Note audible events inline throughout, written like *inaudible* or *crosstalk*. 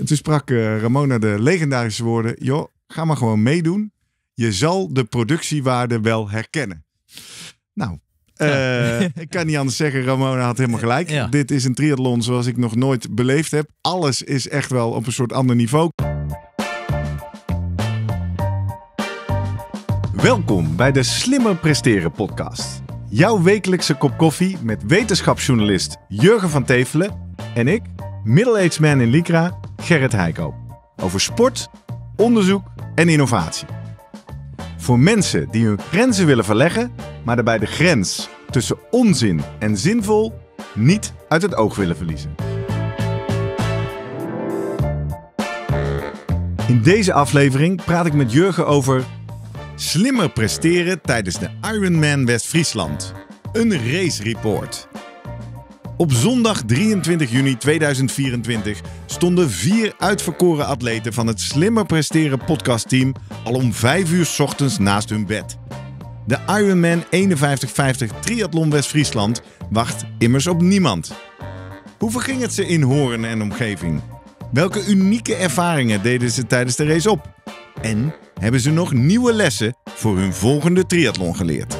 En toen sprak eh, Ramona de legendarische woorden: joh, ga maar gewoon meedoen. Je zal de productiewaarde wel herkennen. Nou, eh, *laughs* ik kan niet anders zeggen, Ramona had helemaal gelijk. Dit is een triathlon zoals ik nog nooit beleefd heb. Alles is echt wel op een soort ander niveau. Welkom bij de Slimmer Presteren podcast. Jouw wekelijkse kop koffie met wetenschapsjournalist Jurgen van Tevelen en ik, Middle-aged Man in Lycra, Gerrit Heikoop. Over sport, onderzoek en innovatie. Voor mensen die hun grenzen willen verleggen, maar daarbij de grens tussen onzin en zinvol niet uit het oog willen verliezen. In deze aflevering praat ik met Jurgen over slimmer presteren tijdens de Ironman West-Friesland. Een race report. Op zondag 23 juni 2024 stonden vier uitverkoren atleten van het Slimmer Presteren podcastteam al om 5 uur ochtends naast hun bed. De Ironman 5150 Triathlon West-Friesland wacht immers op niemand. Hoe verging het ze in Horen en omgeving? Welke unieke ervaringen deden ze tijdens de race op? En hebben ze nog nieuwe lessen voor hun volgende triathlon geleerd?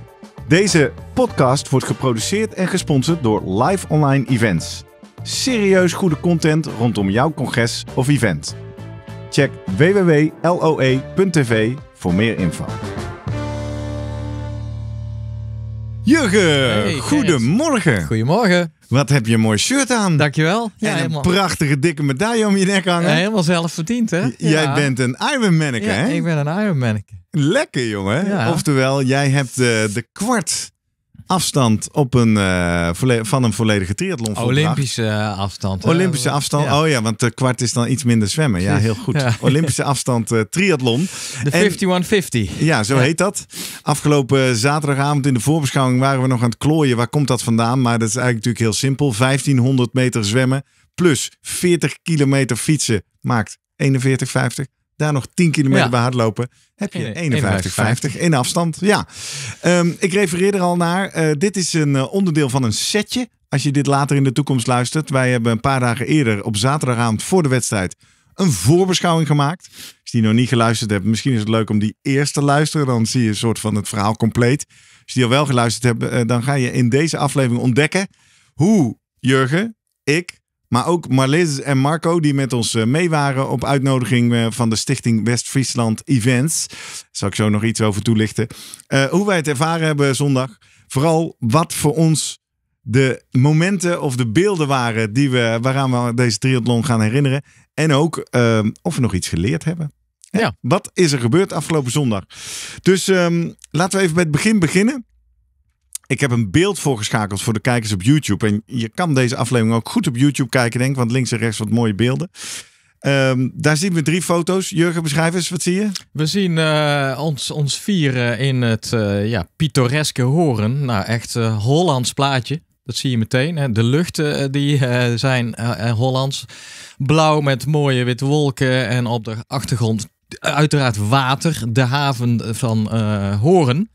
Deze podcast wordt geproduceerd en gesponsord door Live Online Events. Serieus goede content rondom jouw congres of event. Check www.loe.tv voor meer info. Jurgen, goedemorgen. Goedemorgen. Wat heb je een mooi shirt aan. Dankjewel. Ja, en een prachtige dikke medaille om je nek hangen. helemaal zelf verdiend, hè? jij bent een Iron ja, hè? ik ben een Iron Lekker, jongen. Oftewel, jij hebt eh, de kwart afstand op een, eh, van een volledige triathlon eh, Olympische afstand. Olympische afstand. Oh ja, want de kwart is dan iets minder zwemmen. Ja, heel goed. *laughs* Olympische afstand uh, triathlon. De 5150. Ja, zo heet dat. Afgelopen zaterdagavond in de voorbeschouwing waren we nog aan het klooien. Waar komt dat vandaan? Maar dat is eigenlijk natuurlijk heel simpel. 1500 meter zwemmen plus 40 kilometer fietsen maakt 41,50 daar nog 10 kilometer bij hardlopen, heb je 51,50 in afstand. Ja, ehm, ik refereer er al naar. Eh, dit is een eh, onderdeel van een setje. Als je dit later in de toekomst luistert. Wij hebben een paar dagen eerder op zaterdagavond voor de wedstrijd een voorbeschouwing gemaakt. Als die nog niet geluisterd hebt, misschien is het leuk om die eerst te luisteren. Dan zie je een soort van het verhaal compleet. Als je die al wel geluisterd hebben, eh, dan ga je in deze aflevering ontdekken hoe Jurgen, ik, maar ook Marlies en Marco, die met ons eh, mee waren op uitnodiging eh, van de Stichting West-Friesland Events. Daar zal ik zo nog iets over toelichten. Eh, hoe wij het ervaren hebben zondag. Vooral wat voor ons de momenten of de beelden waren die we, waaraan we deze triathlon gaan herinneren. En ook of we nog iets geleerd hebben. Ja. Wat is er gebeurd afgelopen zondag? Dus ehm, laten we even bij het begin beginnen. Ik heb een beeld voorgeschakeld voor de kijkers op YouTube. En je kan deze aflevering ook goed op YouTube kijken, denk ik. Want links en rechts wat mooie beelden. Ehm, daar zien we drie foto's. Jurgen, beschrijf eens, wat zie je? We zien eh, ons, ons vieren in het uh, ja, pittoreske Horen. Nou, echt uh, Hollands plaatje. Dat zie je meteen. Hè. De luchten die zijn Hollands. Blauw met mooie witte wolken. En op de achtergrond uiteraard water. De haven van Horen.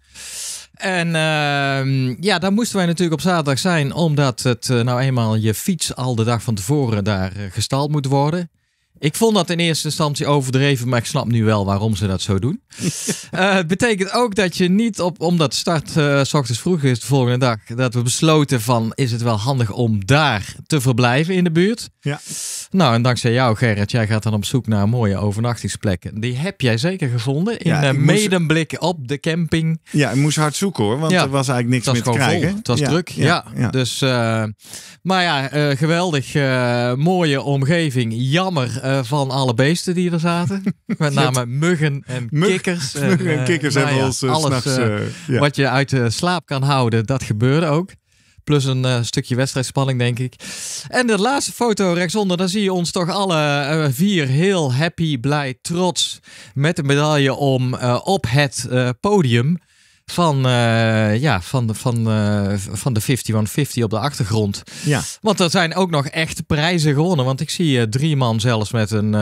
En ehm, ja, daar moesten wij natuurlijk op zaterdag zijn, omdat het eh, nou eenmaal je fiets al de dag van tevoren daar eh, gestald moet worden. Ik vond dat in eerste instantie overdreven, maar ik snap nu wel waarom ze dat zo doen. Het *laughs* eh, betekent ook dat je niet op, omdat start uh, s ochtends vroeg is de volgende dag, dat we besloten van is het wel handig om daar te verblijven in de buurt. Ja. Nou, en dankzij jou Gerrit, jij gaat dan op zoek naar mooie overnachtingsplekken. Die heb jij zeker gevonden in ja, de medenblik op de camping. Ja, ik moest hard zoeken hoor, want er was eigenlijk niks meer te krijgen. Het was druk, ja. Dus, eh, maar ja, geweldig mooie omgeving. Jammer eh, van alle beesten die er zaten. *laughs* Met name muggen en kikkers. Muggen en, eh, kikkers nou hebben ons eh, alles, Wat je uit de slaap kan houden, dat gebeurde ook. Plus een stukje wedstrijdspanning, denk ik. En de laatste foto rechtsonder, daar zie je ons toch alle vier heel happy, blij, trots. Met een medaille om op het podium van, uh, ja, van, van, eh, van de 5150 op de achtergrond. Ja. Want er zijn ook nog echt prijzen gewonnen. Want ik zie eh, drie man zelfs met een,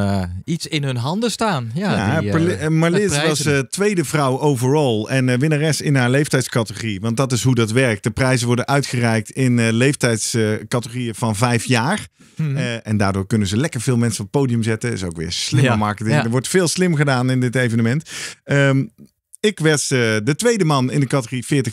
iets in hun handen staan. Ja, ja Marlies was tweede vrouw overall en winnares in haar leeftijdscategorie. Want dat is hoe dat werkt. De prijzen worden uitgereikt in leeftijdscategorieën van vijf jaar. Mhm. en daardoor kunnen ze lekker veel mensen op het podium zetten. Is ook weer slimme marketing. Er wordt veel slim gedaan in dit evenement. Um, ik was eh, de tweede man in de categorie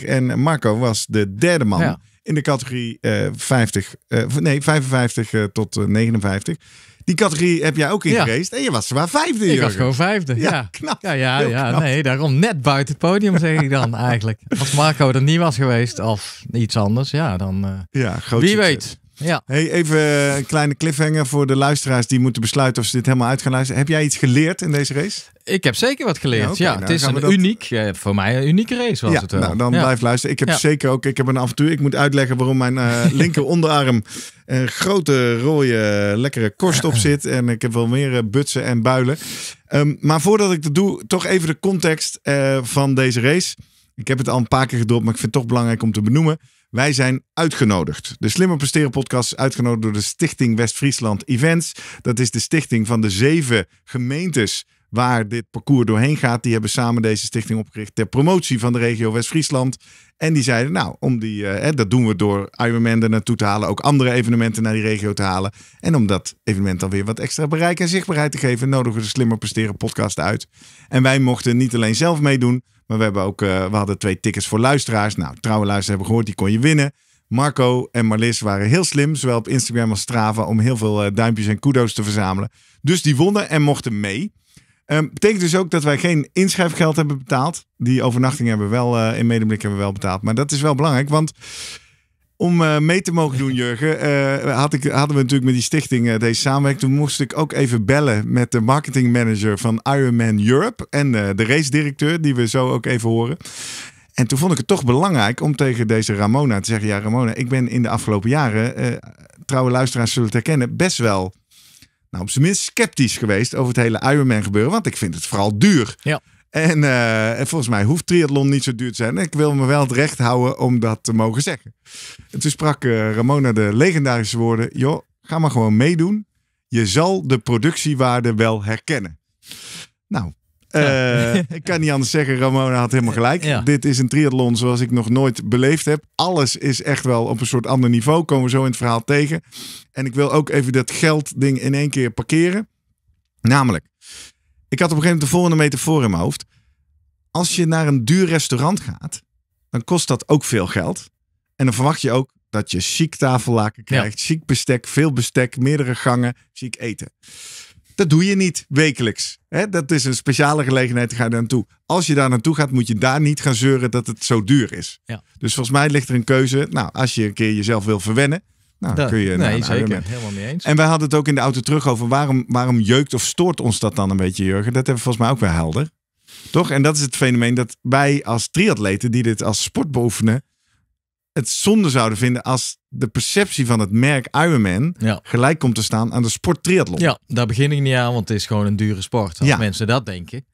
40-44 en Marco was de derde man in de categorie 50, eh, eh, nee, 55 tot 59. Die categorie heb jij ook ingereest ja. en je was zwaar vijfde. Ik was gewoon vijfde, ja. Ja, knap. ja, ja, ja nee, daarom net buiten het podium zeg ik dan *laughs* eigenlijk. Als Marco er niet was geweest of iets anders, ja, dan... ja, groot Wie weet. Ja. Hey, even een kleine cliffhanger voor de luisteraars die moeten besluiten of ze dit helemaal uit gaan luisteren. Heb jij iets geleerd in deze race? Ik heb zeker wat geleerd. Ja, nou, het is een uniek, eh, voor mij een unieke race was ja, het Nou, dan blijf luisteren. Ik heb zeker ook, ik heb een avontuur. Ik moet uitleggen waarom mijn uh, *laughs* linker onderarm een grote rode lekkere korst op zit. En ik heb wel meer eh, butsen en builen. Ehm, maar voordat ik dat doe, toch even de context van deze race. Ik heb het al een paar keer gedropt, maar ik vind het toch belangrijk om te benoemen. Wij zijn uitgenodigd. De Slimmer Presteren podcast is uitgenodigd door de Stichting West-Friesland Events. Dat is de stichting van de zeven gemeentes waar dit parcours doorheen gaat. Die hebben samen deze stichting opgericht ter promotie van de regio West-Friesland. En die zeiden, nou, om die, eh, dat doen we door Ironman er naartoe te halen. Ook andere evenementen naar die regio te halen. En om dat evenement dan weer wat extra bereik en zichtbaarheid te geven... nodigen we de Slimmer Presteren podcast uit. En wij mochten niet alleen zelf meedoen... Maar we, hebben ook, eh, we hadden twee tickets voor luisteraars. Nou, trouwe luisteraars hebben gehoord, die kon je winnen. Marco en Marlis waren heel slim, zowel op Instagram als Strava, om heel veel eh, duimpjes en kudo's te verzamelen. Dus die wonnen en mochten mee. Um, betekent dus ook dat wij geen inschrijfgeld hebben betaald. Die overnachtingen hebben we wel, eh, in medeblik hebben we wel betaald. Maar dat is wel belangrijk, want om eh, mee te mogen doen, Jurgen, eh, had ik, hadden we natuurlijk met die stichting eh, deze samenwerking. Toen moest ik ook even bellen met de marketingmanager van Ironman Europe en de race-directeur, die we zo ook even horen. En toen vond ik het toch belangrijk om tegen deze Ramona te zeggen: Ja, Ramona, ik ben in de afgelopen jaren, trouwe luisteraars zullen het herkennen, best wel nou, op zijn minst sceptisch geweest over het hele Ironman gebeuren. Want ik vind het vooral duur. Ja. En, eh, en, volgens mij hoeft triathlon niet zo duur te zijn. Ik wil me wel het recht houden om dat te mogen zeggen. En toen sprak eh, Ramona de legendarische woorden: joh, ga maar gewoon meedoen. Je zal de productiewaarde wel herkennen. Nou, eh, *laughs* ik kan niet anders zeggen, Ramona had helemaal gelijk. Dit is een triathlon zoals ik nog nooit beleefd heb. Alles is echt wel op een soort ander niveau. Komen we zo in het verhaal tegen. En ik wil ook even dat geldding in één keer parkeren. Namelijk, ik had op een gegeven moment de volgende metafoor in mijn hoofd. Als je naar een duur restaurant gaat, dan kost dat ook veel geld. En dan verwacht je ook dat je chic tafellaken krijgt, ja. chic bestek, veel bestek, meerdere gangen, chic eten. Dat doe je niet wekelijks. Hè? Dat is een speciale gelegenheid, ga je daar naartoe. Als je daar naartoe gaat, moet je daar niet gaan zeuren dat het zo duur is. Ja. Dus volgens mij ligt er een keuze. Nou, als je een keer jezelf wil verwennen, nou, kun je nee, zeker. Helemaal niet eens. En wij hadden het ook in de auto terug over waarom, waarom jeukt of stoort ons dat dan een beetje, Jurgen? Dat hebben we volgens mij ook wel helder. Toch? En dat is het fenomeen dat wij als triatleten die dit als sport beoefenen, het zonde zouden vinden als de perceptie van het merk Ironman gelijk komt te staan aan de sport triathlon. Ja, daar begin ik niet aan, want het is gewoon een dure sport. Als ja. mensen dat denken.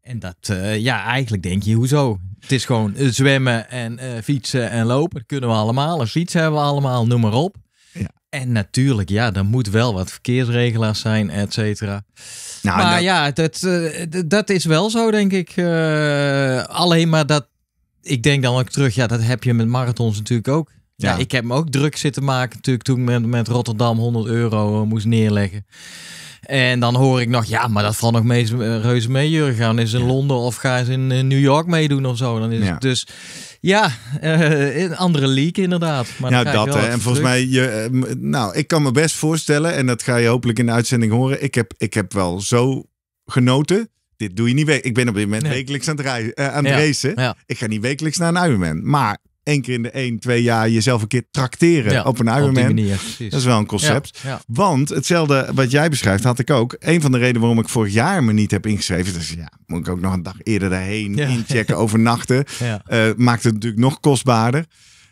En dat, eh, ja, eigenlijk denk je, hoezo? Het is gewoon eh, zwemmen en eh, fietsen en lopen. Dat kunnen we allemaal. Een fiets hebben we allemaal, noem maar op. Ja. En natuurlijk, ja, er moet wel wat verkeersregelaars zijn, et cetera. Nou, maar ja, dat, eh, dat is wel zo, denk ik. alleen maar dat, ik denk dan ook terug, ja, dat heb je met marathons natuurlijk ook. Ja, ik heb me ook druk zitten maken natuurlijk toen ik met Rotterdam 100 euro moest neerleggen. En dan hoor ik nog, ja, maar dat valt nog mee, reuze mee, Jurgen. Gaan eens in Londen of ga eens in eh, New York meedoen of zo. Dan is het dus... Ja, eh, een andere league inderdaad. Maar ja, dat. En volgens mij, je, eh, nou, ik kan me best voorstellen, en dat ga je hopelijk in de uitzending horen. Ik heb, ik heb wel zo genoten. Dit doe je niet. Ik ben op dit moment wekelijks aan het, race. aan het racen. Ik ga niet wekelijks naar een Ironman. Maar één keer in de één, twee jaar jezelf een keer trakteren op een Ironman. Op manier, dat is wel een concept. Want hetzelfde wat jij beschrijft had ik ook. Een van de redenen waarom ik vorig jaar me niet heb ingeschreven. Dus ja, moet ik ook nog een dag eerder daarheen inchecken, overnachten. Uh, *laughs* maakt het natuurlijk nog kostbaarder.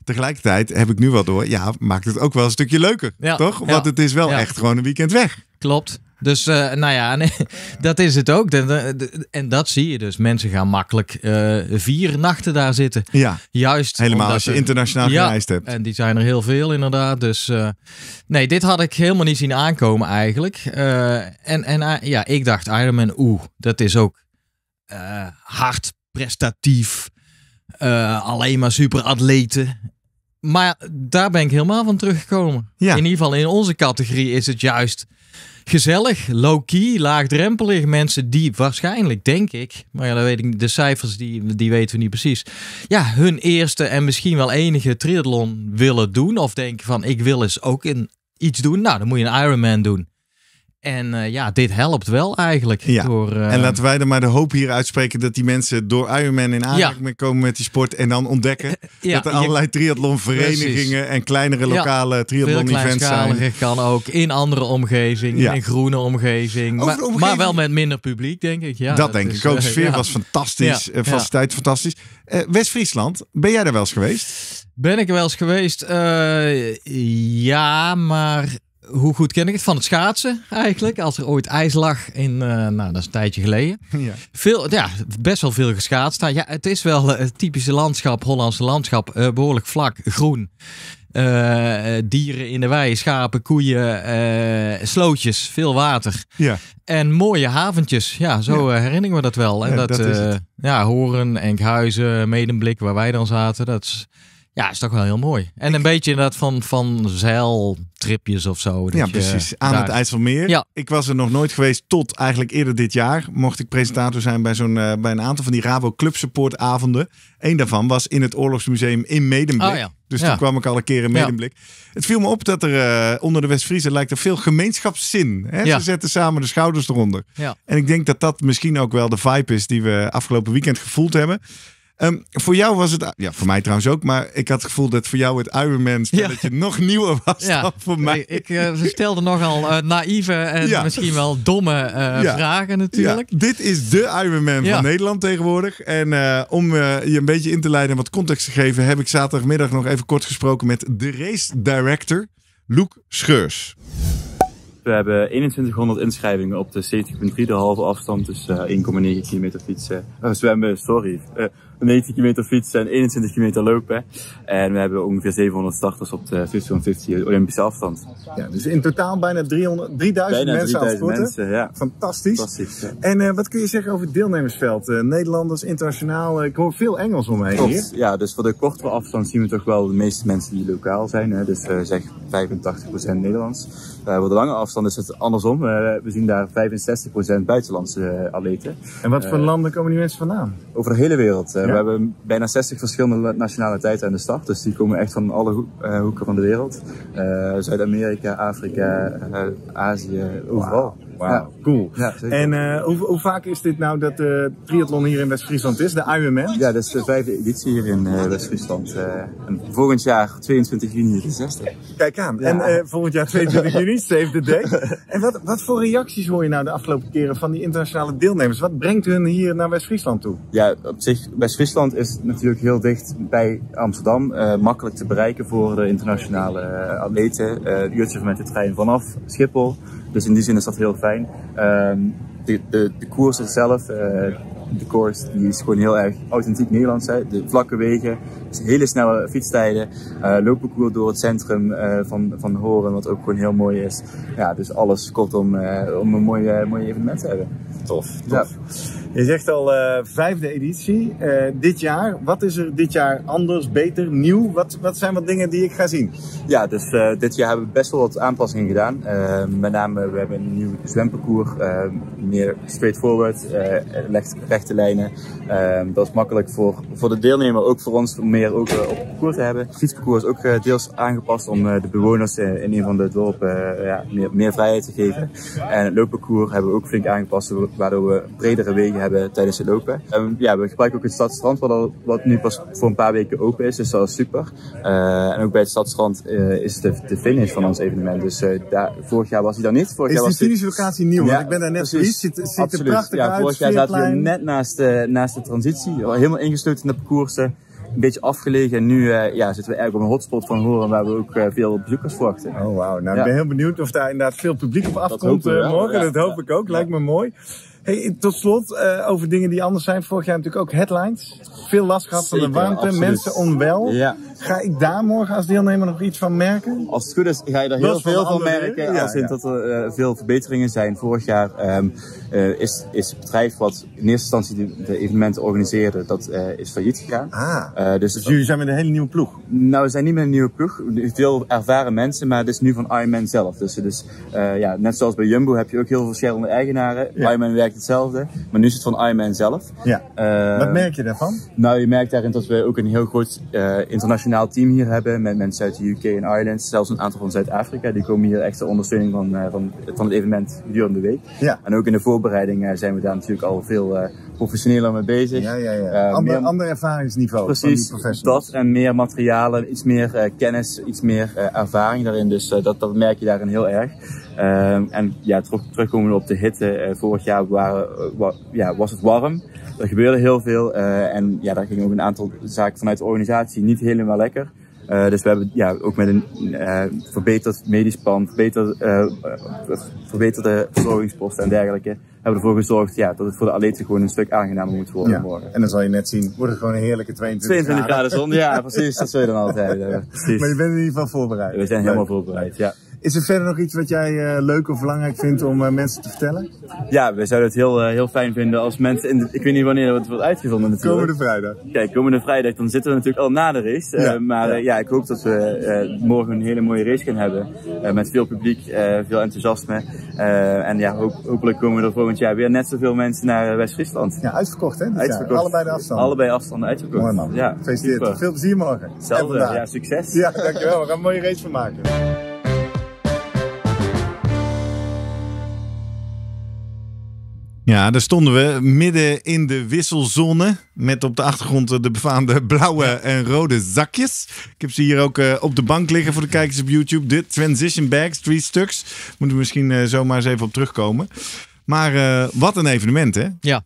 Tegelijkertijd heb ik nu wel door. Ja, maakt het ook wel een stukje leuker. toch? Want het is wel echt gewoon een weekend weg. Klopt. Dus eh, nou ja, nee, *laughs* dat is het ook. En dat zie je dus. Mensen gaan makkelijk eh, vier nachten daar zitten. Ja, Juist helemaal als je internationaal ja, gereisd hebt. En die zijn er heel veel inderdaad. Dus eh, nee, dit had ik helemaal niet zien aankomen eigenlijk. en en ja, ik dacht Ironman, oeh, dat is ook hard, prestatief. alleen maar superatleten. Maar daar ben ik helemaal van teruggekomen. In ieder geval in onze categorie is het juist gezellig, low-key, laagdrempelig. Mensen die waarschijnlijk, denk ik, maar ja, dat weet ik de cijfers die, die weten we niet precies. Ja, hun eerste en misschien wel enige triathlon willen doen. Of denken van, ik wil eens ook in iets doen. Nou, dan moet je een Ironman doen. En eh, ja, dit helpt wel eigenlijk. Ja. Door, eh, En laten wij er maar de hoop hier uitspreken dat die mensen door Ironman in aanraking ja. komen met die sport. En dan ontdekken eh, ja, dat er allerlei triathlonverenigingen en kleinere lokale triathlon-events zijn. kan ook in andere omgeving, in groene omgeving, maar, omgeving. Maar wel met minder publiek, denk ik. Ja, dat denk ik ook. De sfeer was fantastisch, faciliteit fantastisch. West-Friesland, ben jij daar wel eens geweest? Ben ik wel eens geweest? ja, maar hoe goed ken ik het van het schaatsen eigenlijk? Als er ooit ijs lag in, uh, nou dat is een tijdje geleden. *laughs* Ja. Veel, ja, best wel veel geschaatst. Nou, ja, het is wel eh, het typische landschap, Hollandse landschap. Eh, behoorlijk vlak, groen. dieren in de wei, schapen, koeien, slootjes, veel water. Ja. En mooie haventjes. Ja, zo herinneren we dat wel. En ja, dat, dat ja, Horen, Enkhuizen, Medemblik, waar wij dan zaten. Dat is ja, is toch wel heel mooi. En een beetje inderdaad van, van zeiltripjes of zo. ja, precies. Aan daar... het IJsselmeer. Ja. Ik was er nog nooit geweest tot eigenlijk eerder dit jaar. Mocht ik presentator zijn bij, zo'n, eh, bij een aantal van die Rabo Club Support avonden. Eén daarvan was in het Oorlogsmuseum in Medemblik. Oh, ja. Dus toen kwam ik al een keer in Medemblik. Het viel me op dat er eh, onder de West-Friese lijkt er veel gemeenschapszin. Hè? Ze zetten samen de schouders eronder. En ik denk dat dat misschien ook wel de vibe is die we afgelopen weekend gevoeld hebben. Ehm, voor jou was het, ja, voor mij trouwens ook, maar ik had het gevoel dat voor jou het Ironman spelletje je nog nieuwer was ja. dan voor mij. Ik, eh, stelde nogal uh, naïeve en misschien wel domme eh, vragen natuurlijk. Dit is de Ironman van Nederland tegenwoordig. En om je een beetje in te leiden en wat context te geven, heb ik zaterdagmiddag nog even kort gesproken met de race director, Loek Scheurs. We hebben 2100 inschrijvingen op de 70.3, de halve afstand, dus 1,9 kilometer fietsen. zwemmen, sorry. 19 kilometer fietsen en 21 kilometer lopen. En we hebben ongeveer 700 starters op de 50 Olympische afstand. Ja, dus in totaal bijna 300, 3000 mensen 3000 Fantastisch. Fantastisch En eh, wat kun je zeggen over het deelnemersveld? Eh, Nederlanders, internationaal, eh, ik hoor veel Engels omheen Klopt. hier. Ja, dus voor de kortere afstand zien we toch wel de meeste mensen die lokaal zijn. Hè? Dus zeg 85% Nederlands. voor de lange afstand is het andersom. we zien daar 65% buitenlandse atleten. En wat voor landen komen die mensen vandaan? Over de hele wereld we hebben bijna 60 verschillende nationaliteiten aan de start. Dus die komen echt van alle eh, hoeken van de wereld. Eh, Zuid-Amerika, Afrika, eh, Azië, overal wauw. Cool. en eh, hoe, hoe, vaak is dit nou dat de triathlon hier in West-Friesland is, de Ironman? Ja, dat is de vijfde editie hier in eh, West-Friesland. Eh, volgend jaar 22 juni de zesde. Kijk aan. En volgend jaar 22 juni, save de day. en wat, wat voor reacties hoor je nou de afgelopen keren van die internationale deelnemers? Wat brengt hun hier naar West-Friesland toe? Ja, op zich, West-Friesland is natuurlijk heel dicht bij Amsterdam. makkelijk te bereiken voor de internationale atleten. Uh, met de trein vanaf Schiphol. Dus in die zin is dat heel fijn. Ehm, de, de, de zelf, eh, de koers die is gewoon heel erg authentiek Nederlands. De vlakke wegen, dus hele snelle fietstijden, uh, door het centrum eh, van, van Horen, wat ook gewoon heel mooi is. Ja, dus alles kort om, om een mooi, mooi evenement te hebben. Tof, tof. Ja. Je zegt al eh, vijfde editie eh, dit jaar. Wat is er dit jaar anders, beter, nieuw? Wat, wat zijn wat dingen die ik ga zien? Ja, dus eh, dit jaar hebben we best wel wat aanpassingen gedaan. met name, we hebben een nieuw zwemparcours. meer straightforward, rechte lijnen. Ehm, dat is makkelijk voor, voor de deelnemer, ook voor ons, om meer ook, op parcours te hebben. Het fietsparcours is ook deels aangepast om de bewoners in een van de dorpen ja, meer, meer vrijheid te geven. En het loopparcours hebben we ook flink aangepast, waardoor we bredere wegen hebben tijdens het lopen. ja, we gebruiken ook het Stadstrand, wat, wat nu pas voor een paar weken open is. Dus dat is super. Eh, en ook bij het Stadstrand eh, is de, de finish van ons evenement. Dus eh, daar, vorig jaar was hij dan niet. Vorig is jaar was die finishlocatie nieuw? Ja, ik ben daar net precies. Het ziet, ja, Vorig jaar zaten we net naast, naast de transitie. Helemaal ingesloten in de parcoursen een beetje afgelegen. En nu ja, zitten we eigenlijk op een hotspot van Horen waar we ook veel bezoekers verwachten. Oh wauw, nou ik ben heel benieuwd of daar inderdaad veel publiek op afkomt morgen. dat hoop ik ook, lijkt me mooi. Hey, tot slot, uh, over dingen die anders zijn. Vorig jaar natuurlijk ook headlines. Veel last gehad van de warmte, mensen onwel. Ga ik daar morgen als deelnemer nog iets van merken? Als het goed is, ga je daar heel veel van, merken. Ja, als in dat er uh, veel verbeteringen zijn. Vorig jaar um, uh, is, is het bedrijf wat in eerste instantie de, evenementen organiseerde, dat is failliet gegaan. Ah, dus, dus, jullie zijn met een hele nieuwe ploeg? Nou, we zijn niet met een nieuwe ploeg. Veel ervaren mensen, maar het is nu van Ironman zelf. Dus, dus ja, net zoals bij Jumbo heb je ook heel veel verschillende eigenaren. Ironman werkt hetzelfde. Maar nu is het van Man zelf. Ja. Eh, Wat merk je daarvan? Nou, je merkt daarin dat we ook een heel groot eh, internationaal team hier hebben. Met mensen uit de UK en Ireland. Zelfs een aantal van Zuid-Afrika. Die komen hier echt de ondersteuning van, eh, van, van het evenement gedurende de week. Ja. En ook in de voorbereiding zijn we daar natuurlijk al veel professioneel aan mee bezig. Ja, ja, ja. Uh, ander, ervaringsniveau. Precies, van dat en meer materialen, iets meer eh, kennis, iets meer eh, ervaring daarin. Dus dat, dat merk je daarin heel erg. en ja, terug, terugkomen op de hitte. vorig jaar waren, ja, was het warm. Er gebeurde heel veel. en ja, daar gingen ook een aantal zaken vanuit de organisatie niet helemaal lekker. dus we hebben ja, ook met een verbeterd medisch pand, verbeterd, verbeterde verzorgingsposten en dergelijke, hebben ervoor gezorgd ja, dat het voor de atleten gewoon een stuk aangenamer moet worden ja. morgen. En dan zal je net zien, wordt het gewoon een heerlijke 22, 22 graden. zon, ja *laughs* precies, dat zul je dan altijd. hebben. Maar je bent in ieder geval voorbereid. We zijn helemaal voorbereid, ja. Is er verder nog iets wat jij eh, leuk of belangrijk vindt om eh, mensen te vertellen? Ja, we zouden het heel, eh, heel fijn vinden als mensen. In ik weet niet wanneer het wordt uitgezonden natuurlijk. Komende vrijdag. Kijk, komende vrijdag. Dan zitten we natuurlijk al na de race. maar ja. ik hoop dat we morgen een hele mooie race gaan hebben. met veel publiek, veel enthousiasme. en ja, hopelijk komen er volgend jaar weer net zoveel mensen naar West-Friesland. Ja, uitverkocht hè? Allebei de afstanden. Allebei afstanden uitverkocht. Mooi man. Ja, Gefeliciteerd. Veel plezier morgen. Zelfde. Ja, succes. Ja, dankjewel. We gaan een mooie race van maken. Ja, daar stonden we midden in de wisselzone. Met op de achtergrond de befaamde blauwe en rode zakjes. Ik heb ze hier ook eh, op de bank liggen voor de kijkers op YouTube. De transition bags, drie stuks. Moeten we misschien eh, zomaar eens even op terugkomen. Maar eh, wat een evenement, hè? Ja.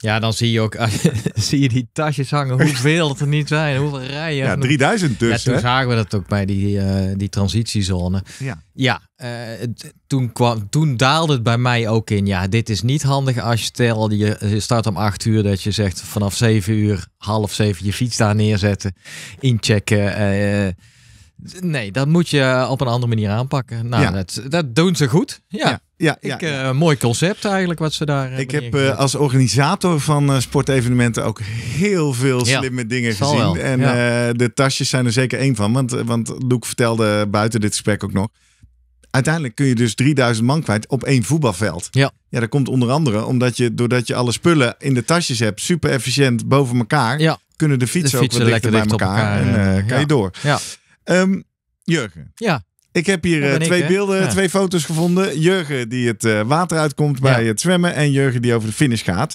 Ja, dan zie je ook *laughs* zie je die tasjes hangen. Hoeveel het er niet zijn, hoeveel rijen. Ja, 3000 dus. Ja, toen zagen we dat ook bij die, eh, die transitiezone. Ja, ja eh, toen, kwam, toen daalde het bij mij ook in. Ja, dit is niet handig als je stel, je start om 8 uur, dat je zegt vanaf 7 uur, half 7 je fiets daar neerzetten, inchecken. Uh, Nee, dat moet je op een andere manier aanpakken. Nou, dat, dat, doen ze goed. Ja. ja. ja, eh, mooi concept eigenlijk wat ze daar Ik heb eh, als organisator van eh, sportevenementen ook heel veel slimme dingen gezien. En de tasjes zijn er zeker één van. Want, want Loek vertelde buiten dit gesprek ook nog. Uiteindelijk kun je dus 3000 man kwijt op één voetbalveld. Ja. ja, dat komt onder andere omdat je, doordat je alle spullen in de tasjes hebt, super efficiënt boven elkaar, kunnen de fietsen, ook wat dichter, bij elkaar, en kan je door. Ja. Um, Jurgen. Ja. Ik heb hier eh, twee beelden, twee foto's gevonden. Jurgen die het eh, water uitkomt bij het zwemmen en Jurgen die over de finish gaat.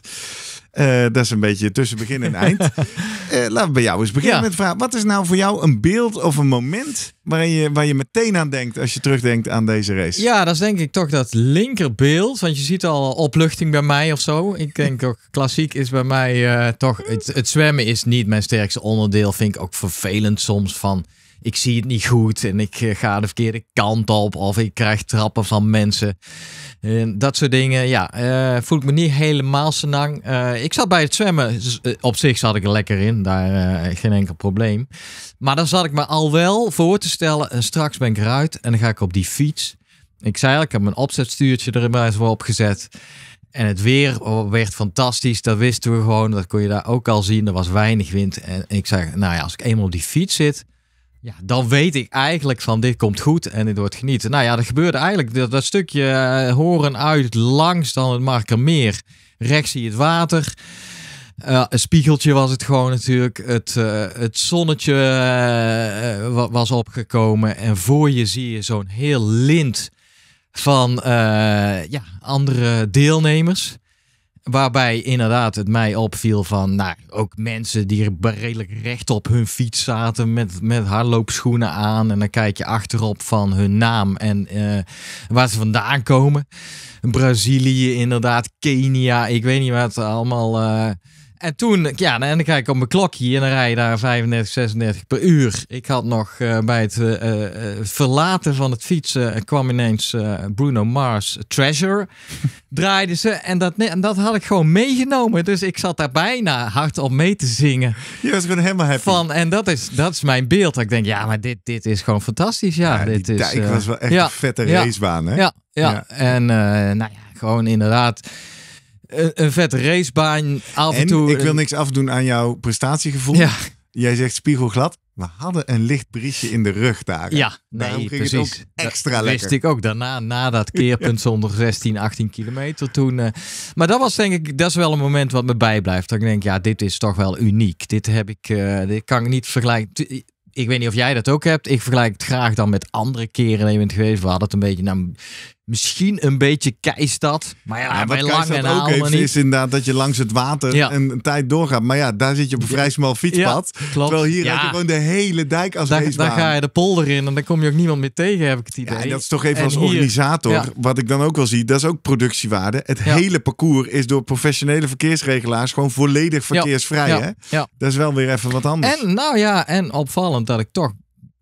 Eh, dat is een beetje tussen begin en eind. *laughs* laten we bij jou eens beginnen met de vraag. Wat is nou voor jou een beeld of een moment waarin je, waar je meteen aan denkt als je terugdenkt aan deze race? Ja, dat is denk ik toch dat linkerbeeld. Want je ziet al opluchting bij mij of zo. Ik denk ook klassiek is bij mij toch... Het, het zwemmen is niet mijn sterkste onderdeel. Vind ik ook vervelend soms van ik zie het niet goed en ik eh, ga de verkeerde kant op of ik krijg trappen van mensen. En dat soort dingen, ja, eh, voel ik me niet helemaal senang. Uh, eh, ik zat bij het zwemmen, op zich zat ik lekker in, daar geen enkel probleem. Maar dan zat ik me al wel voor te stellen, en straks ben ik eruit en dan ga ik op die fiets. Ik zei ik heb mijn opzetstuurtje er maar voor opgezet. gezet. En het weer oh, werd fantastisch. Dat wisten we gewoon. Dat kon je daar ook al zien. Er was weinig wind. En ik zei, nou ja, als ik eenmaal op die fiets zit, ja, dan weet ik eigenlijk van dit komt goed en dit wordt genieten. Nou ja, dat gebeurde eigenlijk dat, dat stukje eh, horen uit langs dan het Markermeer. Rechts zie je het water. Eh, een spiegeltje was het gewoon natuurlijk. Het, eh, het zonnetje was opgekomen. En voor je zie je zo'n heel lint van ja, andere deelnemers. Waarbij inderdaad het mij opviel van, nou, ook mensen die redelijk recht op hun fiets zaten met, met hardloopschoenen aan. En dan kijk je achterop van hun naam en eh, waar ze vandaan komen. Brazilië inderdaad, Kenia, ik weet niet wat allemaal... Eh, en toen, ja, en dan kijk ik op mijn klokje en dan rij je daar 35, 36 per uur. Ik had nog eh, bij het eh, eh, verlaten van het fietsen kwam ineens Bruno Mars Treasure. *laughs* Draaiden ze en dat, en dat had ik gewoon meegenomen. Dus ik zat daar bijna hard op mee te zingen. Je was gewoon helemaal happy. Van, en dat is, dat is mijn beeld. ik denk, ja, maar dit, dit is gewoon fantastisch. Ja, dit is, was wel echt een vette racebaan. Hè? Ja, ja. en nou ja, gewoon inderdaad een, een vet racebaan af en, en toe. Ik wil niks afdoen aan jouw prestatiegevoel. Ja. Jij zegt spiegelglad. We hadden een licht briesje in de rug daar. Ja, nee, precies. extra dat lekker. wist ik ook daarna, na dat *laughs* keerpunt zonder 16, 18 kilometer toen. Eh. maar dat was denk ik, dat is wel een moment wat me bijblijft. Dat ik denk, ja, dit is toch wel uniek. Dit heb ik, uh, dit kan ik niet vergelijken ik weet niet of jij dat ook hebt. Ik vergelijk het graag dan met andere keren je bent geweest. We hadden het een beetje, naar. Misschien een beetje keistad. Maar ja, ja bij lang en ook heeft, is inderdaad dat je langs het water ja. een tijd doorgaat. Maar ja, daar zit je op een vrij smal fietspad. klopt. Terwijl hier heb je gewoon de hele dijk als daar, daar ga je de polder in en dan kom je ook niemand meer tegen, heb ik het idee. en dat is toch even als organisator, wat ik dan ook wel zie, dat is ook productiewaarde. Het hele parcours is door professionele verkeersregelaars gewoon volledig verkeersvrij. Hè? Dat is wel weer even wat anders. En nou ja, en opvallend dat ik toch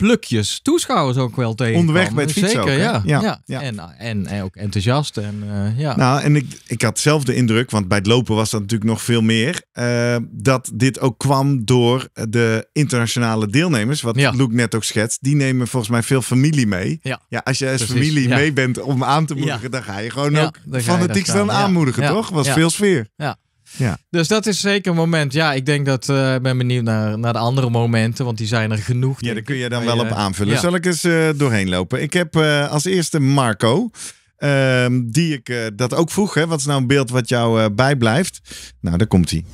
plukjes toeschouwers ook wel tegen. Onderweg met fietsen Zeker, ook, ja. Ja. En, en, ook enthousiast. En, eh, ja. Nou, en ik, ik had zelf de indruk, want bij het lopen was dat natuurlijk nog veel meer, eh, dat dit ook kwam door de internationale deelnemers, wat ja. Luke net ook schetst. Die nemen volgens mij veel familie mee. Ja, als je als familie mee bent om aan te moedigen, dan ga je gewoon ook fanatiek aanmoedigen, toch? was veel sfeer. Ja. Ja. Dus dat is zeker een moment. Ja, ik denk dat eh, ik ben benieuwd naar, naar de andere momenten, want die zijn er genoeg. Ja, daar kun je dan wel op eh, aanvullen. Ja. Zal ik eens eh, doorheen lopen? Ik heb als eerste Marco. Ehm, die ik dat ook vroeg. Hè? Wat is nou een beeld wat jou bijblijft? Nou, daar komt hij.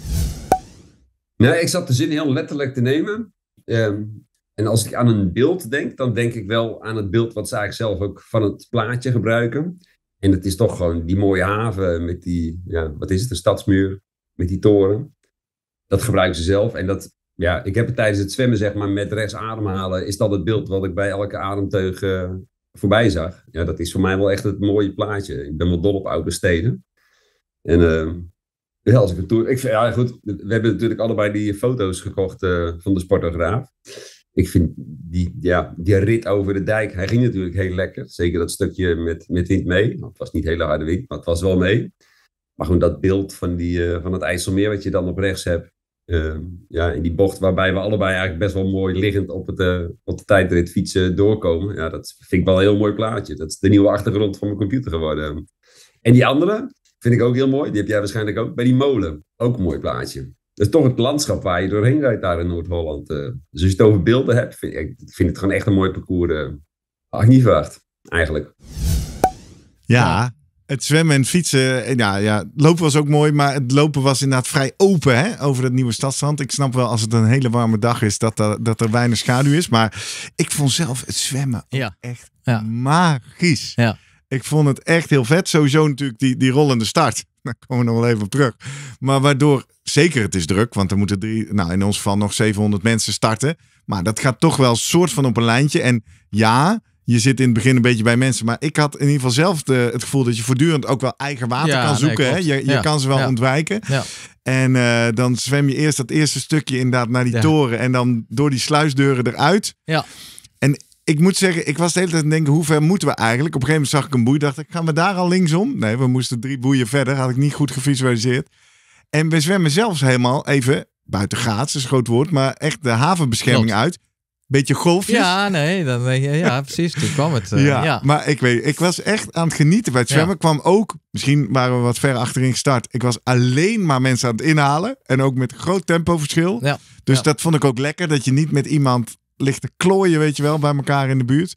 Nee, ik zat de zin heel letterlijk te nemen. Ehm, en als ik aan een beeld denk, dan denk ik wel aan het beeld wat ze eigenlijk zelf ook van het plaatje gebruiken. En het is toch gewoon die mooie haven met die, ja, wat is het, een stadsmuur met die toren. Dat gebruiken ze zelf. En dat, ja, ik heb het tijdens het zwemmen, zeg maar, met rechts ademhalen, is dat het beeld wat ik bij elke ademteug eh, voorbij zag. Ja, dat is voor mij wel echt het mooie plaatje. Ik ben wel dol op oude steden. En ehm, ja, als ik een tour. Ik ja, goed. We hebben natuurlijk allebei die foto's gekocht eh, van de sportograaf. Ik vind die, ja, die rit over de dijk. Hij ging natuurlijk heel lekker. Zeker dat stukje met, met wind mee. Nou, het was niet hele harde wind, maar het was wel mee. Maar gewoon dat beeld van, die, eh, van het IJsselmeer wat je dan op rechts hebt. Ehm, ja, in die bocht waarbij we allebei eigenlijk best wel mooi liggend op, het, eh, op de tijdrit fietsen doorkomen. Ja, dat vind ik wel een heel mooi plaatje. Dat is de nieuwe achtergrond van mijn computer geworden. En die andere vind ik ook heel mooi. Die heb jij waarschijnlijk ook. Bij die molen. Ook een mooi plaatje. Dat is toch het landschap waar je doorheen rijdt daar in Noord-Holland. Eh. dus als je het over beelden hebt, vind ik vind het gewoon echt een mooi parcours. Ach, niet verwacht eigenlijk. Ja, het zwemmen en fietsen, eh, ja, ja, lopen was ook mooi, maar het lopen was inderdaad vrij open hè, over dat nieuwe stadstrand. Ik snap wel als het een hele warme dag is dat er, dat er weinig schaduw is, maar ik vond zelf het zwemmen echt magisch. Ja. Ik vond het echt heel vet. Sowieso natuurlijk die, die rollende start. *laughs* Daar komen we nog wel even op terug. Maar waardoor, zeker het is druk, want er moeten drie, nou in ons geval nog 700 mensen starten. Maar dat gaat toch wel soort van op een lijntje. En ja, je zit in het begin een beetje bij mensen. Maar ik had in ieder geval zelf de, het gevoel dat je voortdurend ook wel eigen water kan zoeken. hè? Je, je kan ze wel ja. ontwijken. En eh, dan zwem je eerst dat eerste stukje inderdaad naar die toren. En dan door die sluisdeuren eruit. Ja. En ik moet zeggen, ik was de hele tijd aan denken, hoe ver moeten we eigenlijk? Op een gegeven moment zag ik een boei, dacht ik, gaan we daar al linksom? Nee, we moesten drie boeien verder, had ik niet goed gevisualiseerd. En we zwemmen zelfs helemaal even buitengaats, is een groot woord, maar echt de havenbescherming uit beetje golfjes. Ja, nee, dan, ja, ja *laughs* precies. Toen kwam het. Eh, ja, maar ik weet, ik was echt aan het genieten bij het zwemmen. Kwam ook, misschien waren we wat ver achterin gestart. Ik was alleen maar mensen aan het inhalen. En ook met groot tempoverschil. Ja. Dus dat vond ik ook lekker, dat je niet met iemand ligt te klooien, weet je wel, bij elkaar in de buurt.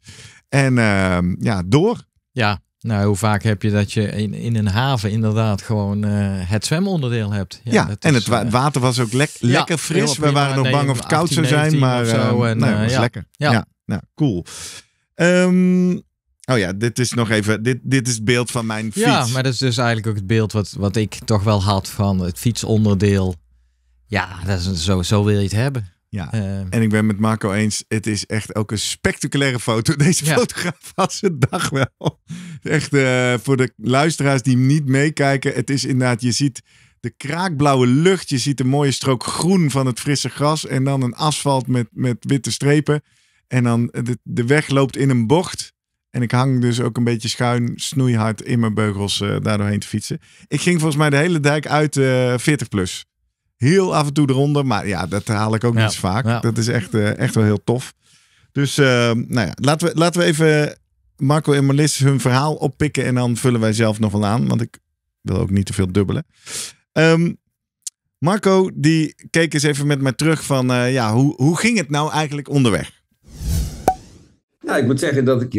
En ehm, ja, door. Ja, nou, hoe vaak heb je dat je in, in een haven inderdaad gewoon eh, het zwemonderdeel hebt? Ja, en is, het, eh, water was ook lekker fris. We waren nog bang of het koud zou zijn, maar eh, zo, en, was lekker. Ja, nou, cool. Ehm, oh ja, dit is nog even. Dit, dit is het beeld van mijn fiets. Ja, maar dat is dus eigenlijk ook het beeld wat, wat ik toch wel had van het fietsonderdeel. Ja, dat is, zo, zo wil je het hebben. Ja, eh. en ik ben met Marco eens. Het is echt ook een spectaculaire foto. *laughs* Deze fotograaf had zijn dag wel. Echt eh, voor de luisteraars die niet meekijken. Het is inderdaad, je ziet de kraakblauwe lucht. Je ziet de mooie strook groen van het frisse gras. En dan een asfalt met, met witte strepen. En dan eh, de, weg loopt in een bocht. En ik hang dus ook een beetje schuin, snoeihard in mijn beugels daardoor heen te fietsen. Ik ging volgens mij de hele dijk uit 40 plus heel af en toe eronder. Maar ja, dat haal ik ook niet zo vaak. Dat is echt, eh, echt wel heel tof. Dus eh, nou ja, laten we, laten we even Marco en Melissa hun verhaal oppikken. En dan vullen wij zelf nog wel aan. Want ik wil ook niet te veel dubbelen. Ehm, Marco, die keek eens even met mij terug van... Eh, ja, hoe, hoe ging het nou eigenlijk onderweg? Nou, ik moet zeggen dat ik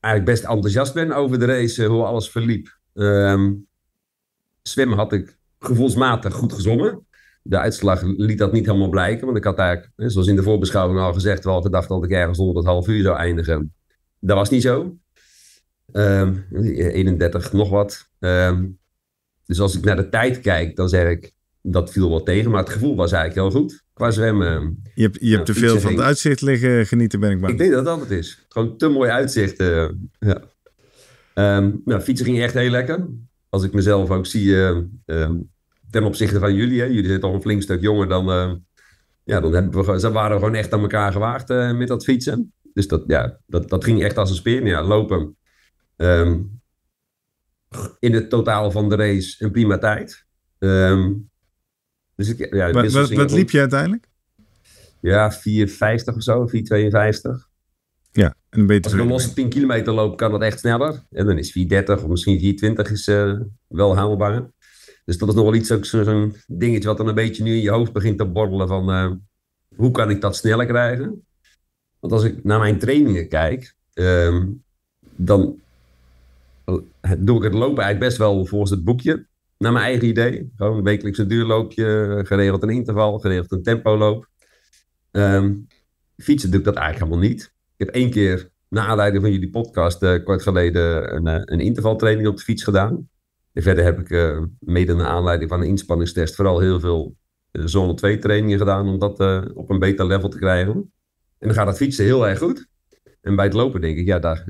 eigenlijk best enthousiast ben over de race. hoe alles verliep. Um, zwemmen had ik gevoelsmatig goed gezongen de uitslag liet dat niet helemaal blijken. Want ik had eigenlijk, zoals in de voorbeschouwing al gezegd, wel gedacht dat ik ergens onder het half uur zou eindigen. Dat was niet zo. 31 ehm, nog wat. Ehm, dus als ik naar de tijd kijk, dan zeg ik dat viel wel tegen. Maar het gevoel was eigenlijk heel goed qua zwemmen. Je hebt, je te veel van het uitzicht liggen genieten, ben ik maar. Ik denk dat dat het is. Gewoon te mooi uitzicht. Eh, ja. Ehm, nou, fietsen ging echt heel lekker. Als ik mezelf ook zie, eh, ten opzichte van jullie. Hè? Jullie zijn al een flink stuk jonger dan. Uh, ja, dan hebben we, ze waren gewoon echt aan elkaar gewaagd eh, met dat fietsen. Dus dat, ja, dat, dat ging echt als een speer. Nou ja, lopen. Ehm, in het totaal van de race een prima tijd. Ehm, dus ik, ja, wat, wat, liep je uiteindelijk? Ja, 4,50 of zo, 4,52. Ja, en dan ben Als ik een losse 10 kilometer loop, kan dat echt sneller. En dan is 4,30 of misschien 4,20 is eh, wel haalbaar. Dus dat is nog wel iets, zo'n dingetje wat dan een beetje nu in je hoofd begint te borrelen van eh, hoe kan ik dat sneller krijgen? Want als ik naar mijn trainingen kijk, ehm, dan doe ik het lopen eigenlijk best wel volgens het boekje. Naar mijn eigen idee. Gewoon wekelijks een duurloopje, geregeld een interval, geregeld een tempoloop. Um, ehm, fietsen doe ik dat eigenlijk helemaal niet. Ik heb één keer, na aanleiding van jullie podcast, uh, kort geleden een, eh, een intervaltraining op de fiets gedaan verder heb ik uh, mede naar aanleiding van de inspanningstest vooral heel veel eh, zone 2 trainingen gedaan om dat eh, op een beter level te krijgen. En dan gaat het fietsen heel erg goed. En bij het lopen denk ik, ja, daar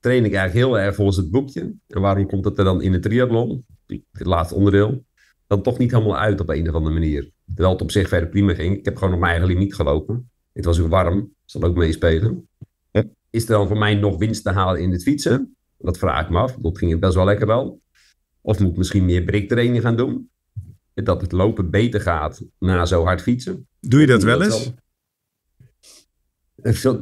train ik eigenlijk heel erg volgens het boekje. En waarom komt dat er dan in de triathlon, het laatste onderdeel, dan toch niet helemaal uit op een of andere manier? Terwijl het op zich verder prima ging. Ik heb gewoon op mijn eigen limiet gelopen. Het was weer warm, zal ook meespelen. Is er dan voor mij nog winst te halen in het fietsen? Dat vraag ik me af. Dat ging best wel lekker wel. Of moet misschien meer briktraining gaan doen. Dat het lopen beter gaat na zo hard fietsen. Doe je dat wel eens?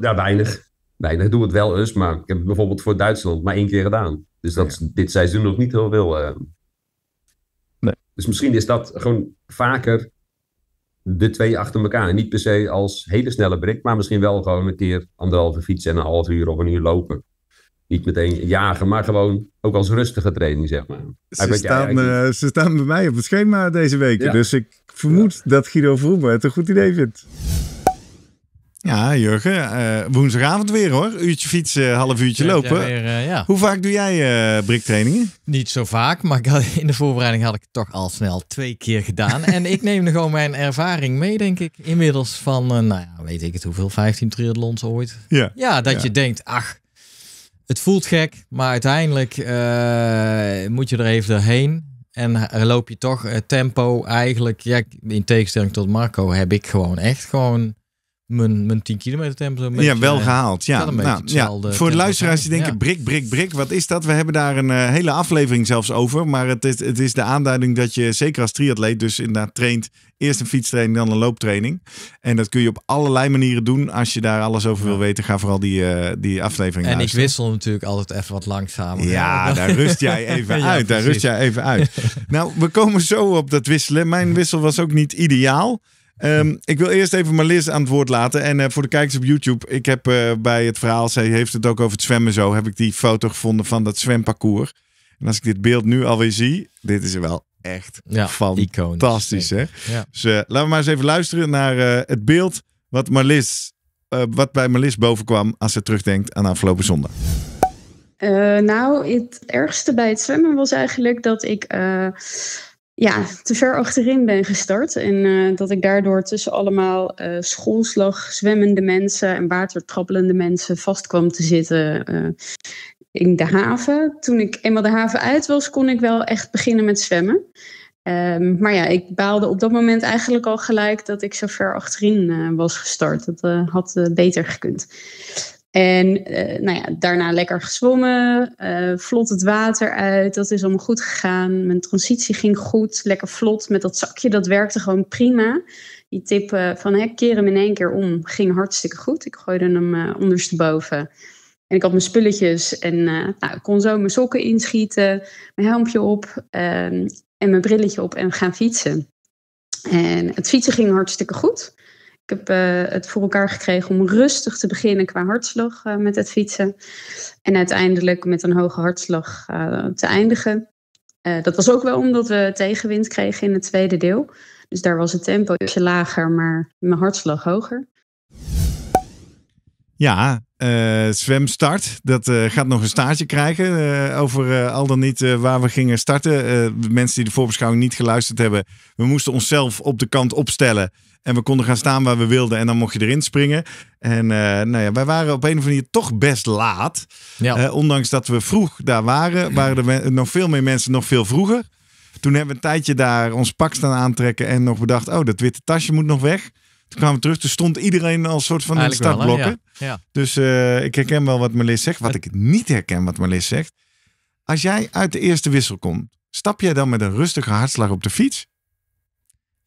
Ja, weinig. Weinig. Ik doe het wel eens, maar ik heb het bijvoorbeeld voor Duitsland maar één keer gedaan. Dus dat dit seizoen nog niet heel veel. Eh. Nee. Dus misschien is dat gewoon vaker de twee achter elkaar. niet per se als hele snelle brik, maar misschien wel gewoon een keer anderhalve fietsen en een half uur of een uur lopen niet meteen jagen, maar gewoon ook als rustige training, zeg maar. Ze, staan, eh, ze staan bij mij op het schema deze week. Dus ik vermoed dat Guido Vroemer het een goed idee vindt. Ja, Jurgen, eh, woensdagavond weer hoor. Uurtje fietsen, half uurtje ja, lopen. Weer, eh, ja. Hoe vaak doe jij uh, briktrainingen? Niet zo vaak, maar in de voorbereiding had ik het toch al snel twee keer gedaan. en ik neem er gewoon mijn ervaring mee, denk ik. Inmiddels van, nou ja, weet ik het hoeveel, 15 triathlons ooit. Ja, ja dat je denkt, ach, het voelt gek, maar uiteindelijk eh, moet je er even doorheen. En eh, loop je toch uh, tempo eigenlijk. Ja, in tegenstelling tot Marco heb ik gewoon echt gewoon mijn, mijn 10 kilometer tempo. ja, wel eh, gehaald. Ja. nou, ja. Voor de luisteraars die denken, brik, brik, brik, wat is dat? We hebben daar een eh, hele aflevering zelfs over. Maar het is, het is de aanduiding dat je, zeker als triatleet, dus inderdaad traint. Eerst een fietstraining, dan een looptraining. En dat kun je op allerlei manieren doen. Als je daar alles over wil weten, ga vooral die, uh, die aflevering En ik wissel natuurlijk altijd even wat langzamer. Ja, daar *laughs* rust jij even uit. Daar rust jij even uit. nou, we komen zo op dat wisselen. Mijn wissel was ook niet ideaal. Ehm, ik wil eerst even Marlies aan het woord laten. En eh, voor de kijkers op YouTube, ik heb eh, bij het verhaal, zij heeft het ook over het zwemmen zo, heb ik die foto gevonden van dat zwemparcours. En als ik dit beeld nu alweer zie, dit is wel echt ja, fantastisch. Hè? Dus eh, laten we maar eens even luisteren naar het beeld wat, Marlies, wat bij Marlies bovenkwam als ze terugdenkt aan afgelopen zondag. nou, het ergste bij het zwemmen was eigenlijk dat ik ja, te ver achterin ben gestart. En eh, dat ik daardoor tussen allemaal uh, schoolslag zwemmende mensen en watertrappelende mensen vast kwam te zitten eh, in de haven. Toen ik eenmaal de haven uit was, kon ik wel echt beginnen met zwemmen. Ehm, maar ja, ik baalde op dat moment eigenlijk al gelijk dat ik zo ver achterin was gestart. Dat had beter gekund. En uh, nou ja, daarna lekker gezwommen, eh, vlot het water uit. Dat is allemaal goed gegaan. Mijn transitie ging goed, lekker vlot met dat zakje. Dat werkte gewoon prima. Die tip eh, van hè, keer hem in één keer om ging hartstikke goed. Ik gooide hem ondersteboven. En ik had mijn spulletjes en nou, kon zo mijn sokken inschieten, mijn helmpje op ehm, en mijn brilletje op en gaan fietsen. En het fietsen ging hartstikke goed. Ik heb eh, het voor elkaar gekregen om rustig te beginnen qua hartslag eh, met het fietsen. En uiteindelijk met een hoge hartslag eh, te eindigen. dat was ook wel omdat we tegenwind kregen in het tweede deel. Dus daar was het tempo ietsje lager, maar mijn hartslag hoger. Ja, zwemstart. Dat gaat nog een stage krijgen uh, over al dan niet waar we gingen starten. de mensen die de voorbeschouwing niet geluisterd hebben. We moesten onszelf op de kant opstellen en we konden gaan staan waar we wilden en dan mocht je erin springen. En eh, nou ja, wij waren op een of andere manier toch best laat. Ja. Eh, ondanks dat we vroeg daar waren, waren er nog veel meer mensen nog veel vroeger. Toen hebben we een tijdje daar ons pak staan aantrekken en nog bedacht, oh, dat witte tasje moet nog weg. Toen kwamen we terug, toen stond iedereen als soort van Eigenlijk startblokken. Dus eh, ik herken wel wat Melis zegt. Wat ik niet herken wat Melis zegt. Als jij uit de eerste wissel komt, stap jij dan met een rustige hartslag op de fiets?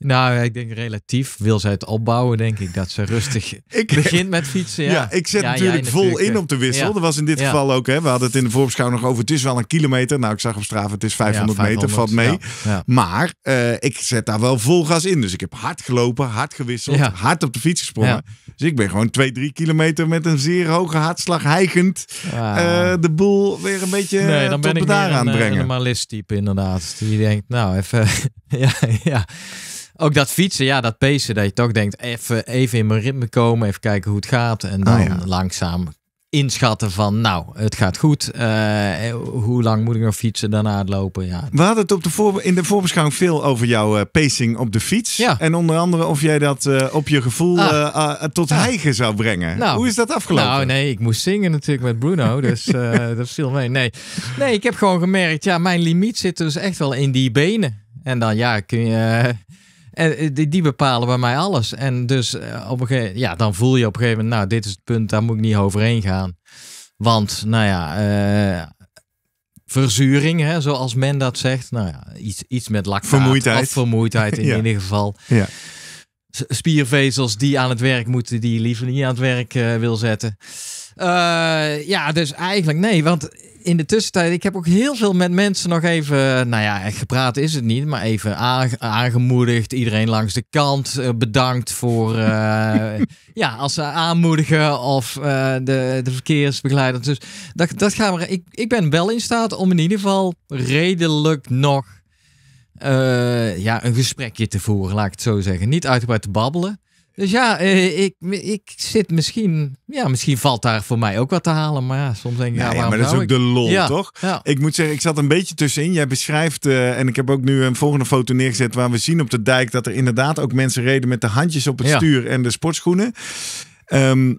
Nou, ik denk relatief wil zij het opbouwen, denk ik. Dat ze rustig *laughs* ik, begint met fietsen. Ja, ja ik zet natuurlijk vol in op de wissel. Ja. Dat was in dit geval ook. Hè, we hadden het in de voorbeschouwing nog over. Het is wel een kilometer. Nou, ik zag op straat het is 500, meter. Valt mee. Maar eh, ik zet daar wel vol gas in. Dus ik heb hard gelopen, hard gewisseld, hard op de fiets gesprongen. Dus ik ben gewoon 2, 3 kilometer met een zeer hoge hartslag heigend. Ah. Eh, de boel weer een beetje nee, dan ben ik daar aan brengen. Eh, een normalist type inderdaad. Die denkt, nou even... *laughs* ja, ja. Ook dat fietsen, ja, dat pacen, dat je toch denkt, even, even in mijn ritme komen, even kijken hoe het gaat. En dan ah, langzaam inschatten van, nou, het gaat goed. Eh, hoe lang moet ik nog fietsen, daarna het lopen? Ja. We hadden het op de voor, in de voorbeschouwing veel over jouw eh, pacing op de fiets. Ja. En onder andere of jij dat eh, op je gevoel ah. Ah, tot ja. zou brengen. Nou, hoe is dat afgelopen? Nou, nee, ik moest zingen natuurlijk met Bruno, *laughs* dus dat viel mee. Nee. nee, ik heb gewoon gemerkt, ja, mijn limiet zit dus echt wel in die benen. En dan, ja, kun je en eh, die, die, bepalen bij mij alles. En dus eh, op een gegeven, ja, dan voel je op een gegeven moment, nou, dit is het punt, daar moet ik niet overheen gaan. Want, nou ja, eh, verzuring, hè, zoals men dat zegt. Nou ja, iets, iets met lak. Vermoeidheid. vermoeidheid in *laughs* ieder geval. Ja. Spiervezels die aan het werk moeten, die je liever niet aan het werk wil zetten. ja, dus eigenlijk nee, want in de tussentijd, ik heb ook heel veel met mensen nog even, eh, nou ja, gepraat is het niet, maar even aangemoedigd. Iedereen langs de kant eh, bedankt voor, eh, *laughs* ja, als ze aanmoedigen of de, de verkeersbegeleiders. Dus dat, dat gaan we, ik, ik ben wel in staat om in ieder geval redelijk nog ja, een gesprekje te voeren, laat ik het zo zeggen. Niet uitgebreid te babbelen, dus ja, eh, ik, ik zit misschien... Ja, misschien valt daar voor mij ook wat te halen. Maar ja, soms denk ik... ja, nou maar dat is nou? ook de lol, toch? Ja. Ik moet zeggen, ik zat een beetje tussenin. Jij beschrijft... Eh, en ik heb ook nu een volgende foto neergezet... waar we zien op de dijk dat er inderdaad ook mensen reden... met de handjes op het stuur en de sportschoenen. Ehm,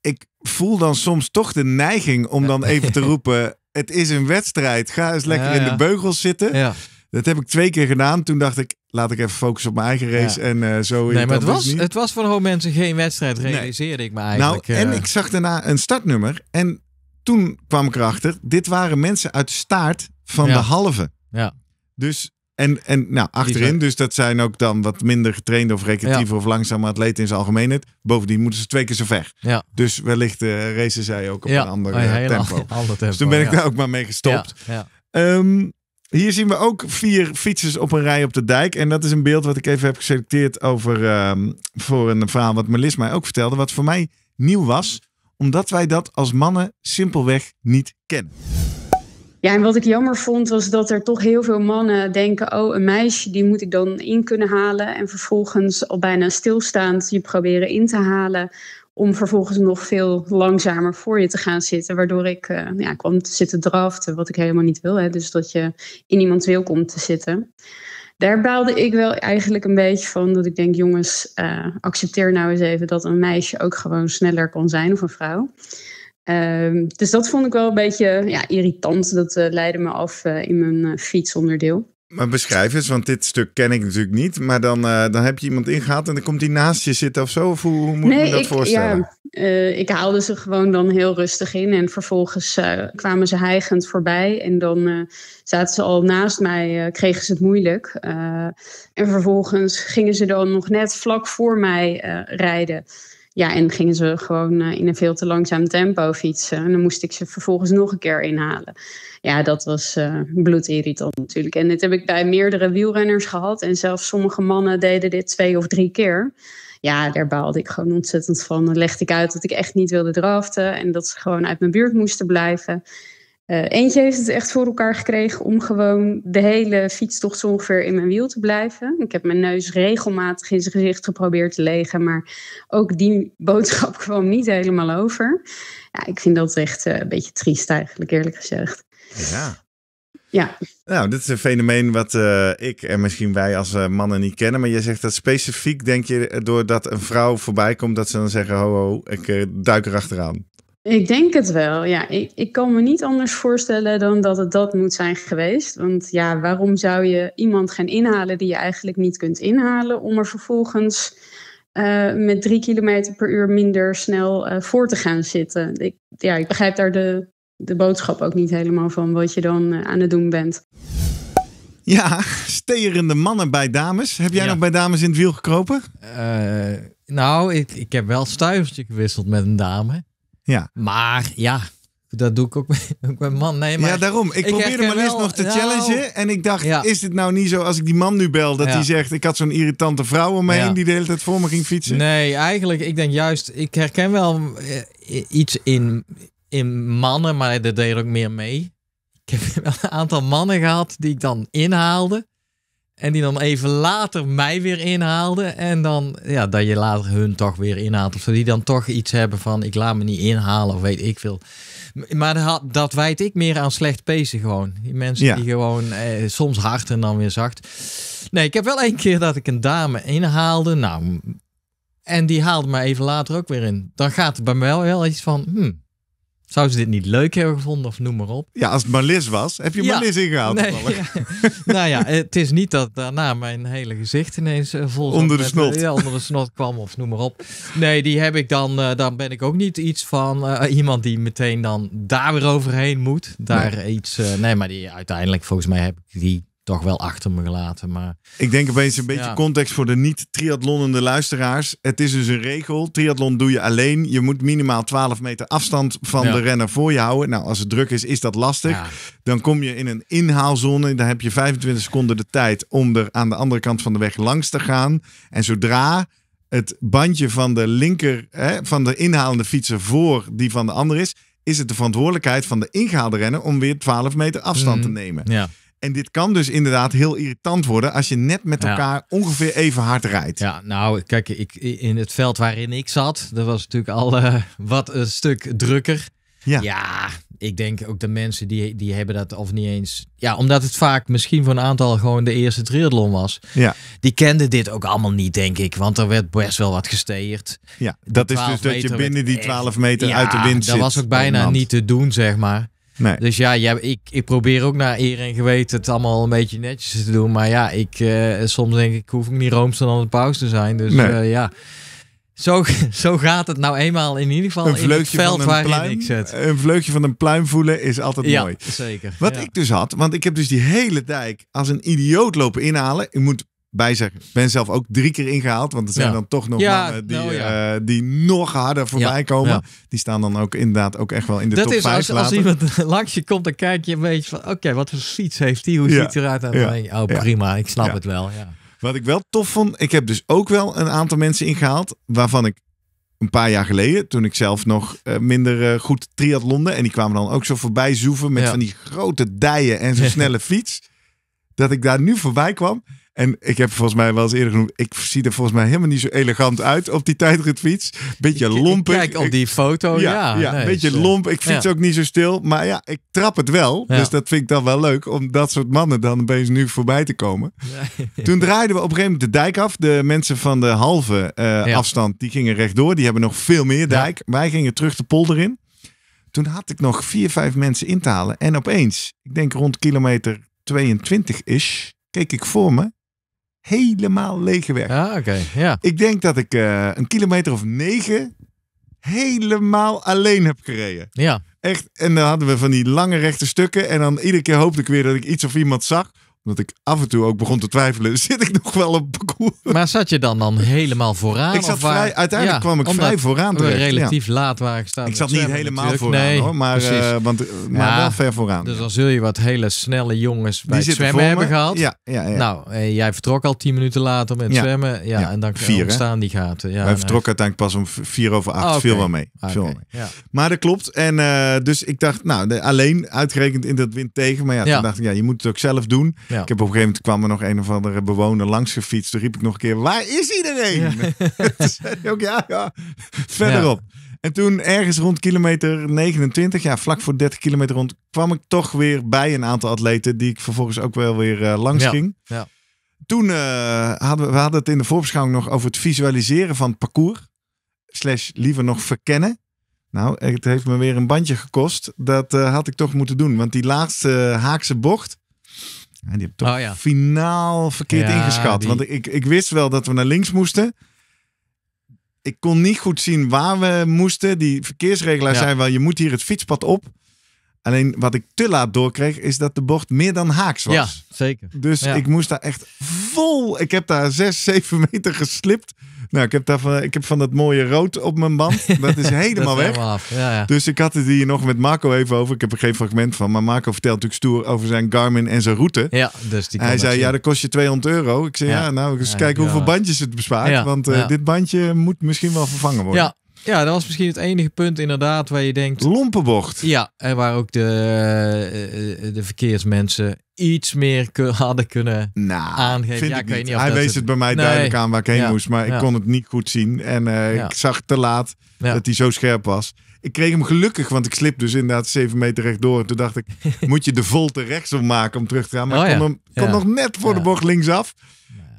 ik voel dan soms toch de neiging om dan even te *laughs* roepen... het is een wedstrijd. Ga eens lekker in de beugels zitten. Dat heb ik twee keer gedaan. Toen dacht ik, laat ik even focussen op mijn eigen race. En eh, zo. Nee, maar het was, het was voor een mensen geen wedstrijd, realiseerde ik me eigenlijk. Nou, eh. en ik zag daarna een startnummer. En toen kwam ik erachter, dit waren mensen uit de staart van de halve. Ja. Dus, en, en nou, achterin, dus dat zijn ook dan wat minder getrainde of recreatieve of langzame atleten in zijn algemeenheid. Bovendien moeten ze twee keer zo ver. Ja. Dus wellicht uh, racen zij ook op een ander, oh tempo. *laughs* Al, ander, Dus toen ben ik daar ook maar mee gestopt. Ja. Ehm, hier zien we ook vier fietsers op een rij op de dijk. En dat is een beeld wat ik even heb geselecteerd over, ehm, voor een verhaal wat Melis mij ook vertelde. Wat voor mij nieuw was, omdat wij dat als mannen simpelweg niet kennen. Ja, en wat ik jammer vond was dat er toch heel veel mannen denken: oh, een meisje die moet ik dan in kunnen halen. En vervolgens al bijna stilstaand je proberen in te halen om vervolgens nog veel langzamer voor je te gaan zitten. Waardoor ik eh, nou ja, kwam te zitten draften, wat ik helemaal niet wil. Hè? Dus dat je in iemands wil komt te zitten. Daar baalde ik wel eigenlijk een beetje van. Dat ik denk, jongens, eh, accepteer nou eens even dat een meisje ook gewoon sneller kan zijn of een vrouw. Ehm, dus dat vond ik wel een beetje ja, irritant. Dat eh, leidde me af in mijn fietsonderdeel. Maar beschrijf eens, want dit stuk ken ik natuurlijk niet. Maar dan, eh, dan heb je iemand ingehaald en dan komt hij naast je zitten of zo? Of hoe, moet je dat voorstellen? Ja, eh, ik haalde ze gewoon dan heel rustig in. En vervolgens eh, kwamen ze heigend voorbij. En dan zaten ze al naast mij, kregen ze het moeilijk. en vervolgens gingen ze dan nog net vlak voor mij rijden. Ja, en gingen ze gewoon in een veel te langzaam tempo fietsen. En dan moest ik ze vervolgens nog een keer inhalen. Ja, dat was eh, bloedirritant natuurlijk. En dit heb ik bij meerdere wielrenners gehad. En zelfs sommige mannen deden dit twee of drie keer. Ja, daar baalde ik gewoon ontzettend van. Dan legde ik uit dat ik echt niet wilde draften. En dat ze gewoon uit mijn buurt moesten blijven. Eh, eentje heeft het echt voor elkaar gekregen om gewoon de hele fietstocht zo ongeveer in mijn wiel te blijven. Ik heb mijn neus regelmatig in zijn gezicht geprobeerd te legen, maar ook die boodschap *laughs* kwam niet helemaal over. Ja, ik vind dat echt eh, een beetje triest eigenlijk, eerlijk gezegd. Ja. Ja. Nou, dit is een fenomeen wat eh, ik en misschien wij als eh, mannen niet kennen. Maar je zegt dat specifiek, denk je, eh, doordat een vrouw voorbij komt, dat ze dan zeggen: ho, ho, ik uh, duik erachteraan. Ik denk het wel. Ja, ik, ik kan me niet anders voorstellen dan dat het dat moet zijn geweest. Want ja, waarom zou je iemand gaan inhalen die je eigenlijk niet kunt inhalen, om er vervolgens met drie kilometer per uur minder snel voor te gaan zitten. Ik, ja, ik begrijp daar de de boodschap ook niet helemaal van wat je dan eh, aan het doen bent. Ja, sterende mannen bij dames. Heb jij nog bij dames in het wiel gekropen? Eh, nou, ik, ik heb wel stuivertje gewisseld met een dame. Ja. Maar ja, dat doe ik ook met, *laughs* ook man. Nee, maar ja, daarom. Ik, probeerde mijn eerst nog te challengen. En ik dacht, is dit nou niet zo als ik die man nu bel, dat hij zegt, ik had zo'n irritante vrouw om me heen die de hele tijd voor me ging fietsen? Nee, eigenlijk, ik denk juist, ik herken wel eh, iets in, in mannen, maar dat deed ook meer mee. Ik heb *laughs* wel een aantal mannen gehad die ik dan inhaalde. En die dan even later mij weer inhaalden. En dan, ja, dat je later hun toch weer inhaalt. Of die dan toch iets hebben van, ik laat me niet inhalen of weet ik veel. Maar dat, dat wijd ik meer aan slecht pezen gewoon. Die mensen die gewoon eh, soms hard en dan weer zacht. Nee, ik heb wel één keer dat ik een dame inhaalde. Nou, en die haalde me even later ook weer in. Dan gaat het bij mij wel iets van, hmm, zou ze dit niet leuk hebben gevonden of noem maar op? Ja, als het maar was. Heb je ja. ingehaald? Nee, *laughs* nou ja, het is niet dat daarna mijn hele gezicht ineens eh, vol Onder de met, snot. Eh, onder de snot kwam of noem maar op. Nee, die heb ik dan, eh, dan ben ik ook niet iets van iemand die meteen dan daar weer overheen moet. Daar iets, nee, maar die uiteindelijk volgens mij heb ik die toch wel achter me gelaten. Maar, ik denk opeens een beetje context voor de niet-triathlonende luisteraars. Het is dus een regel. Triathlon doe je alleen. Je moet minimaal 12 meter afstand van de renner voor je houden. Nou, als het druk is, is dat lastig. Dan kom je in een inhaalzone. Dan heb je 25 seconden de tijd om er aan de andere kant van de weg langs te gaan. En zodra het bandje van de linker, hè, van de inhalende fietser voor die van de ander is, is het de verantwoordelijkheid van de ingehaalde renner om weer 12 meter afstand te mhm. nemen. Ja. En dit kan dus inderdaad heel irritant worden als je net met elkaar ongeveer even hard rijdt. Ja, nou, kijk, ik, in het veld waarin ik zat, dat was natuurlijk al eh, wat een stuk drukker. Ja. ja, ik denk ook de mensen die, die hebben dat of niet eens. Ja, omdat het vaak misschien voor een aantal gewoon de eerste triathlon was. Ja. Die kenden dit ook allemaal niet, denk ik. Want er werd best wel wat gesteerd. Ja, dat is dus dat je binnen die 12 meter uit de wind ja, zit. Dat was ook bijna niet te doen, zeg maar. Dus ja, ik, ik probeer ook naar eer en geweten het allemaal een beetje netjes te doen. Maar ja, ik, eh, soms denk ik, hoef ik niet roomster dan de paus te zijn. Dus eh, ja, zo, *laughs* zo gaat het nou eenmaal in ieder geval een in het veld waar pluim, ik zit. Een vleugje van een pluim voelen is altijd ja, mooi. zeker. Wat ik dus had, want ik heb dus die hele dijk als een idioot lopen inhalen. Ik moet bij Ik ben zelf ook drie keer ingehaald. Want er zijn dan toch nog mannen die, nou eh, die nog harder voorbij komen. Die staan dan ook inderdaad ook echt wel in de dat top 5 als, als iemand *laughs* langs je komt, dan kijk je een beetje van... Oké, wat voor fiets heeft die? Hoe ziet hij eruit? En oh prima, ik snap het wel. Wat ik wel tof vond, ik heb dus ook wel een aantal mensen ingehaald... waarvan ik een paar jaar geleden, toen ik zelf nog eh, minder eh, goed triathlonde... en die kwamen dan ook zo voorbij zoeven met van die grote dijen en zo'n *laughs* snelle fiets... dat ik daar nu voorbij kwam... En ik heb volgens mij wel eens eerder genoemd, ik zie er volgens mij helemaal niet zo elegant uit op die tijdritfiets. Beetje lomp. Kijk op die foto, ja. ja, beetje lomp. Ik fiets ook niet zo stil, maar ja, ik trap het wel. Dus dat vind ik dan wel leuk om dat soort mannen dan opeens nu voorbij te komen. Toen draaiden we op een gegeven moment de dijk af. De mensen van de halve eh, afstand, die gingen rechtdoor. Die hebben nog veel meer dijk. Wij gingen terug de polder in. Toen had ik nog vier, vijf mensen in te halen. En opeens, ik denk rond kilometer 22 is, keek ik voor me helemaal lege weg. Ja, ah, oké. Ja. Ik denk dat ik eh, een kilometer of negen helemaal alleen heb gereden. Ja. Echt. En dan hadden we van die lange rechte stukken. En dan iedere keer hoopte ik weer dat ik iets of iemand zag dat ik af en toe ook begon te twijfelen, *laughs* zit ik nog wel op parcours? Maar zat je dan dan helemaal vooraan? Ik zat vrij, uiteindelijk kwam ik vrij vooraan terecht. relatief laat waar ik sta. Ik zat niet helemaal vooraan nee, hoor, maar, eh, want, eh, maar wel ver vooraan. Dus dan zul je wat hele snelle jongens bij Die zwemmen hebben gehad. Ja, Nou, eh, jij vertrok al tien minuten later met zwemmen. Ja, en dan vier, ontstaan die gaten. Ja, Wij vertrokken uiteindelijk pas om vier over acht. Ah, Veel wel mee. Ah, mee. Maar dat klopt. En dus ik dacht, nou, alleen uitgerekend in dat wind tegen. Maar ja, toen dacht ik, ja, je moet het ook zelf doen. Ik heb op een gegeven moment kwam er nog een of andere bewoner langs gefietst. Toen riep ik nog een keer, waar is iedereen? Ja. *laughs* zei ook, ja, ja, verderop. En toen ergens rond kilometer 29, ja, vlak voor 30 kilometer rond, kwam ik toch weer bij een aantal atleten die ik vervolgens ook wel weer eh, langs ging. Ja. Toen eh, hadden we, we hadden het in de voorbeschouwing nog over het visualiseren van het parcours. Slash liever nog verkennen. Nou, het heeft me weer een bandje gekost. Dat eh, had ik toch moeten doen. Want die laatste Haakse bocht, die heb ik toch oh, finaal verkeerd ingeschat. Want ik, ik wist wel dat we naar links moesten. Ik kon niet goed zien waar we moesten. Die verkeersregelaar zei wel, je moet hier het fietspad op. Alleen wat ik te laat doorkreeg, is dat de bocht meer dan haaks was. Ja, zeker. Dus ik moest daar echt vol... Ik heb daar zes, zeven meter geslipt nou, ik heb, ik heb van dat mooie rood op mijn band. *laughs* Dat is helemaal weg. Dus ik had het hier nog met Marco even over. Ik heb er geen fragment van. Maar Marco vertelt natuurlijk stoer over zijn Garmin en zijn route. Ja, dus die Hij zei, ja, dat kost je 200 euro. Ik zei, ja, nou, eens kijken hoeveel bandjes het bespaart. Want eh, dit bandje moet misschien wel vervangen worden. Ja, ja, dat was misschien het enige punt inderdaad waar je denkt... Lompenbocht. Ja, en waar ook de, eh, eh, de verkeersmensen iets meer *laughs* hadden kunnen nou, aangeven. Ja, ik niet. Hij wees het, het bij mij duidelijk aan waar ik heen moest, maar ik kon het niet goed zien. En eh, ik zag te laat dat hij zo scherp was. Ik kreeg hem gelukkig, want ik slip dus inderdaad 7 meter rechtdoor. En toen dacht ik, *laughs* moet je de volte rechtsom maken om terug te gaan? Maar oh ik kon, hem, kon nog net voor de bocht linksaf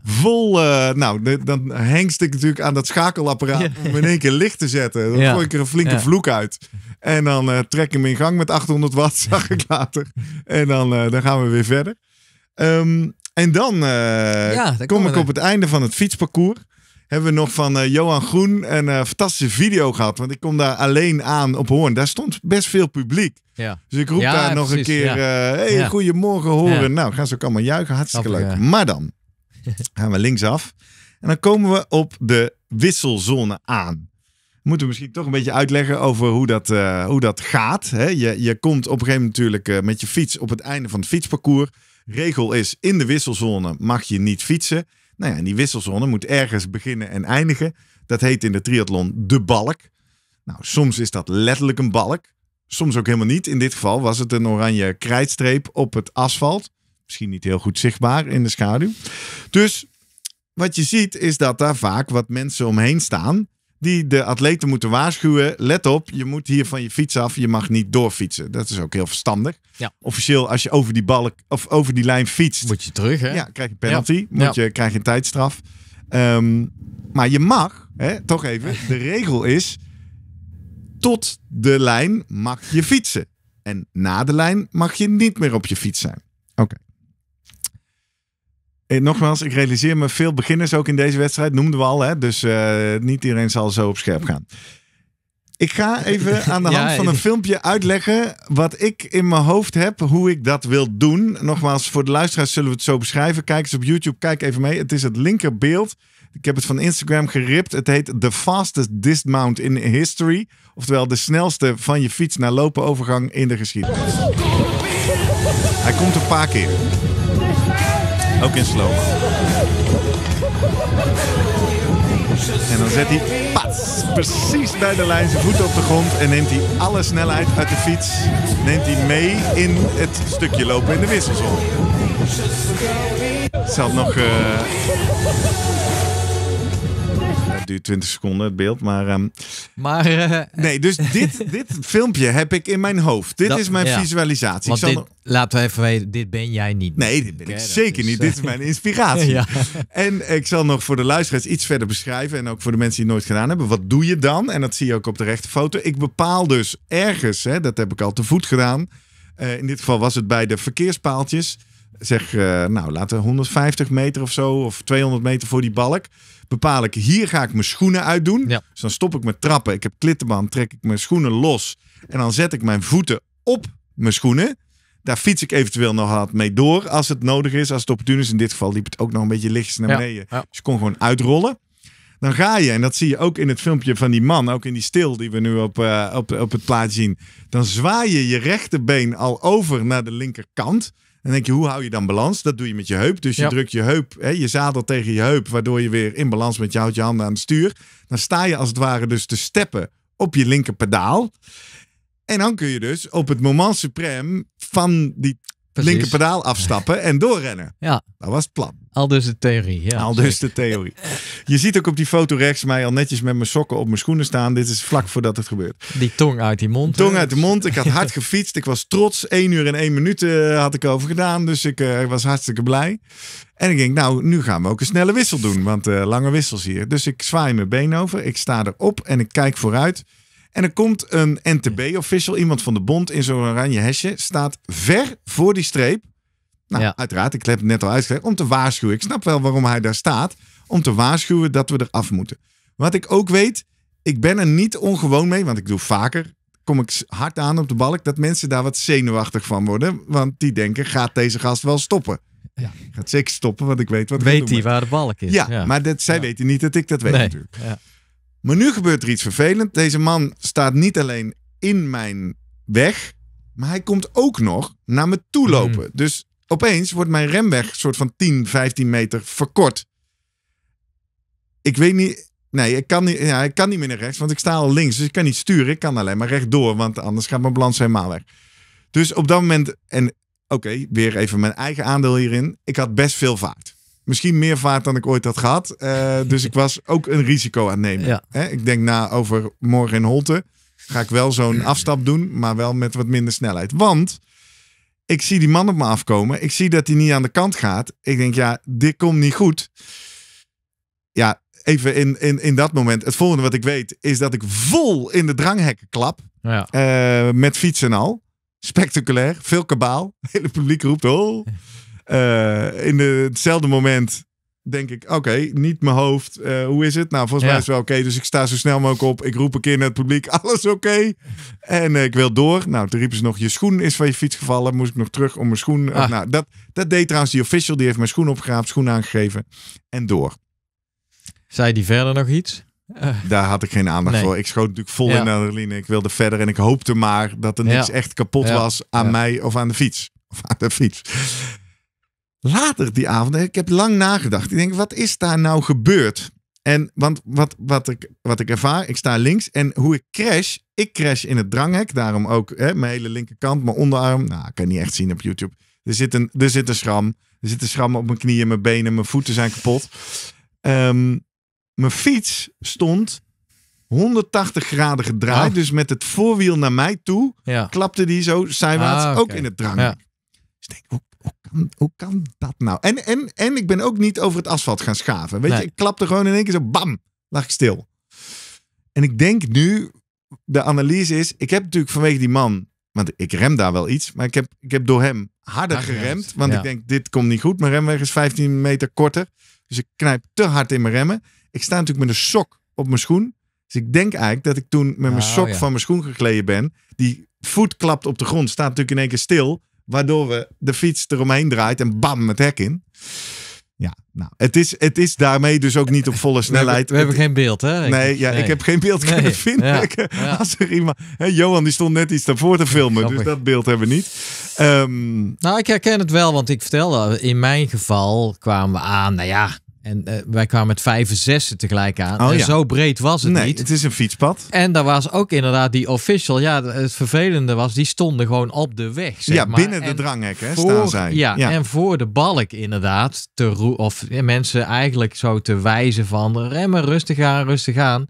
vol. Eh, nou, dan hengst ik natuurlijk aan dat schakelapparaat ja. om in één keer licht te zetten. Dan ja. gooi ik er een flinke vloek uit. En dan uh, trek ik hem in gang met 800 watt, *laughs* zag ik later. En dan, eh, dan gaan we weer verder. Ehm, en dan kom ik op het einde van het fietsparcours. Hebben we nog van Johan Groen een fantastische video gehad. Want ik kom daar alleen aan op Hoorn. Daar stond best veel publiek. Ja. Dus ik roep daar nog een keer... goedemorgen, Horen. Nou, gaan ze ook allemaal juichen. Hartstikke leuk. Maar dan gaan we linksaf. En dan komen we op de wisselzone aan. Moeten we misschien toch een beetje uitleggen over hoe dat, eh, hoe dat gaat. Hè? Je, je komt op een gegeven moment natuurlijk eh, met je fiets op het einde van het fietsparcours. Regel is, in de wisselzone mag je niet fietsen. Nou ja, en die wisselzone moet ergens beginnen en eindigen. Dat heet in de triathlon de balk. Nou, soms is dat letterlijk een balk. Soms ook helemaal niet. In dit geval was het een oranje krijtstreep op het asfalt misschien niet heel goed zichtbaar in de schaduw. Dus wat je ziet is dat daar vaak wat mensen omheen staan die de atleten moeten waarschuwen. Let op, je moet hier van je fiets af. Je mag niet doorfietsen. Dat is ook heel verstandig. Ja. Officieel, als je over die, balk, of over die lijn fietst... Moet je terug, hè? Ja, krijg je penalty. Moet Je, krijg je een tijdstraf. Ehm, maar je mag, hè, toch even, de *laughs* regel is... Tot de lijn mag je fietsen. En na de lijn mag je niet meer op je fiets zijn. Oké. Eh, nogmaals, ik realiseer me veel beginners ook in deze wedstrijd, noemden we al. Hè? Dus eh, niet iedereen zal zo op scherp gaan. Ik ga even *laughs* aan de hand van een *laughs* filmpje uitleggen wat ik in mijn hoofd heb, hoe ik dat wil doen. Nogmaals, voor de luisteraars zullen we het zo beschrijven. Kijk eens op YouTube, kijk even mee. Het is het linkerbeeld. Ik heb het van Instagram geript. Het heet The Fastest Dismount in History. Oftewel de snelste van je fiets naar lopen overgang in de geschiedenis. Hij komt een paar keer. Ook in slow. En dan zet hij pats, precies bij de lijn zijn voet op de grond. En neemt hij alle snelheid uit de fiets. Neemt hij mee in het stukje lopen in de wisselzone. Zal nog... Eh, duurt 20 seconden het beeld, maar... Ehm, maar eh, nee, dus *laughs* dit, dit filmpje heb ik in mijn hoofd. Dit is mijn visualisatie. Want dit, laten we even weten, dit ben jij niet. Nee, dit ben ik zeker niet. dit is mijn eh, *laughs* inspiratie. En ik zal nog voor de luisteraars iets verder beschrijven en ook voor de mensen die nooit gedaan hebben. Wat doe je dan? En dat zie je ook op de rechterfoto. foto. Ik bepaal dus ergens, hè, dat heb ik al te voet gedaan. Eh, in dit geval was het bij de verkeerspaaltjes zeg, nou laten we 150 meter of zo, of 200 meter voor die balk bepaal ik, hier ga ik mijn schoenen uitdoen. Dus dan stop ik met trappen. Ik heb klittenband, trek ik mijn schoenen los. En dan zet ik mijn voeten op mijn schoenen. Daar fiets ik eventueel nog wat mee door als het nodig is, als het opportun is. In dit geval liep het ook nog een beetje lichtjes naar beneden. Dus ik kon gewoon uitrollen. Dan ga je, en dat zie je ook in het filmpje van die man, ook in die stil die we nu op, eh, op, op het plaatje zien. Dan zwaai je je rechterbeen al over naar de linkerkant en denk je, hoe hou je dan balans? Dat doe je met je heup. Dus je drukt je heup, hè, je zadel tegen je heup, waardoor je weer in balans met je houdt je handen aan het stuur. Dan sta je als het ware dus te steppen op je linker pedaal. En dan kun je dus op het moment suprem van die linker pedaal afstappen en doorrennen. Ja. Dat was het plan. Al dus de theorie. Ja, al dus de theorie. Je ziet ook op die foto rechts mij al netjes met mijn sokken op mijn schoenen staan. Dit is vlak voordat het gebeurt. Die tong uit die mond. Tong uit de mond. Ik had hard *laughs* gefietst. Ik was trots. 1 uur en één minuut eh, had ik over gedaan. Dus eh, ik was hartstikke blij. En ik denk, nou, nu gaan we ook een snelle wissel doen. Want eh, lange wissels hier. Dus ik zwaai mijn been over. Ik sta erop en ik kijk vooruit. En er komt een NTB-official, iemand van de bond, in zo'n oranje hesje. Staat ver voor die streep. Nou, ja. uiteraard, ik heb het net al uitgelegd, om te waarschuwen. Ik snap wel waarom hij daar staat. Om te waarschuwen dat we eraf moeten. Wat ik ook weet, ik ben er niet ongewoon mee, want ik doe vaker kom ik hard aan op de balk dat mensen daar wat zenuwachtig van worden. Want die denken, gaat deze gast wel stoppen? Ja. Gaat zeker stoppen, want ik weet wat Weet hij waar de balk is. Ja, maar zij weten niet dat ik dat weet nee. natuurlijk. Ja. Maar nu gebeurt er iets vervelends. Deze man staat niet alleen in mijn weg, maar hij komt ook nog naar me toe mhm. lopen. Dus opeens wordt mijn remweg soort van 10, 15 meter verkort. Ik weet niet. Nee, ik kan niet, ja, ik kan niet meer naar rechts, want ik sta al links. Dus ik kan niet sturen. Ik kan alleen maar rechtdoor, want anders gaat mijn balans helemaal weg. Dus op dat moment, en oké, weer even mijn eigen aandeel hierin. Ik had best veel vaart. Misschien meer vaart dan ik ooit had gehad. Eh, dus ik was ook een risico aan nemen. Hè? Ik denk na over morgen in Holte. Ga ik wel zo'n *clears throat* afstap doen, maar wel met wat minder snelheid. Want ik zie die man op me afkomen. Ik zie dat hij niet aan de kant gaat. Ik denk, ja, dit komt niet goed. Ja, even in, in, in dat moment. Het volgende wat ik weet is dat ik vol in de dranghekken klap. Ja. Eh, met fietsen al. Spectaculair. Veel kabaal. Het *laughs* hele publiek roept, oh. Eh, in hetzelfde moment denk ik, oké, niet mijn hoofd. Eh, hoe is het? Nou, volgens mij is het wel oké. dus ik sta zo snel mogelijk op. Ik roep een keer naar het publiek, *laughs* alles oké? En eh, ik wil door. Nou, toen riepen ze nog, je schoen is van je fiets gevallen. Moest ik nog terug om mijn schoen... Ah. nou, dat, dat deed trouwens die official. Die heeft mijn schoen opgeraapt, schoen aangegeven. En door. Zei die verder nog iets? Daar had ik geen aandacht voor. Ik schoot natuurlijk vol ja. in adrenaline. Ik wilde verder en ik hoopte maar dat er niks echt kapot was aan mij of aan de fiets. Of aan de fiets later die avond, ik heb lang nagedacht. Ik denk, wat is daar nou gebeurd? En want wat, wat, ik, wat ik ervaar, ik sta links en hoe ik crash, ik crash in het dranghek. Daarom ook hè, mijn hele linkerkant, mijn onderarm. Nou, kan niet echt zien op YouTube. Er zit een, er zit een schram. Er zit een schram op mijn knieën, mijn benen, mijn voeten zijn kapot. Ehm, mijn fiets stond 180 graden gedraaid. Ah. Dus met het voorwiel naar mij toe klapte die zo zijwaarts ah, ook in het dranghek. Dus ik denk, hoe hoe kan dat nou? En, en, en ik ben ook niet over het asfalt gaan schaven. Weet je, ik klapte gewoon in één keer zo, bam, lag ik stil. En ik denk nu, de analyse is, ik heb natuurlijk vanwege die man, want ik rem daar wel iets, maar ik heb, ik heb door hem harder Hard geremd. Want ik denk, dit komt niet goed. Mijn remweg is 15 meter korter. Dus ik knijp te hard in mijn remmen. Ik sta natuurlijk met een sok op mijn schoen. Dus ik denk eigenlijk dat ik toen met mijn oh, sok van mijn schoen gekleed ben. Die voet klapt op de grond, staat natuurlijk in één keer stil. Waardoor we de fiets eromheen draait en bam, het hek in. Ja, nou, het is, het is daarmee dus ook niet op *laughs* volle snelheid. We hebben, geen beeld, hè? Nee, ja, ik heb geen beeld kunnen vinden. Als er iemand, hè, Johan die stond net iets daarvoor te filmen, dus dat beeld hebben we niet. Ehm, nou, ik herken het wel, want ik vertelde, in mijn geval kwamen we aan, nou ja, en eh, wij kwamen met vijf en tegelijk aan. Oh, en ja. zo breed was het nee, Het is een fietspad. En daar was ook inderdaad die official. Ja, het vervelende was, die stonden gewoon op de weg. Zeg ja, binnen de dranghek hè, staan zij. Ja, en voor de balk inderdaad. Te of mensen eigenlijk zo te wijzen van remmen, rustig aan, rustig aan.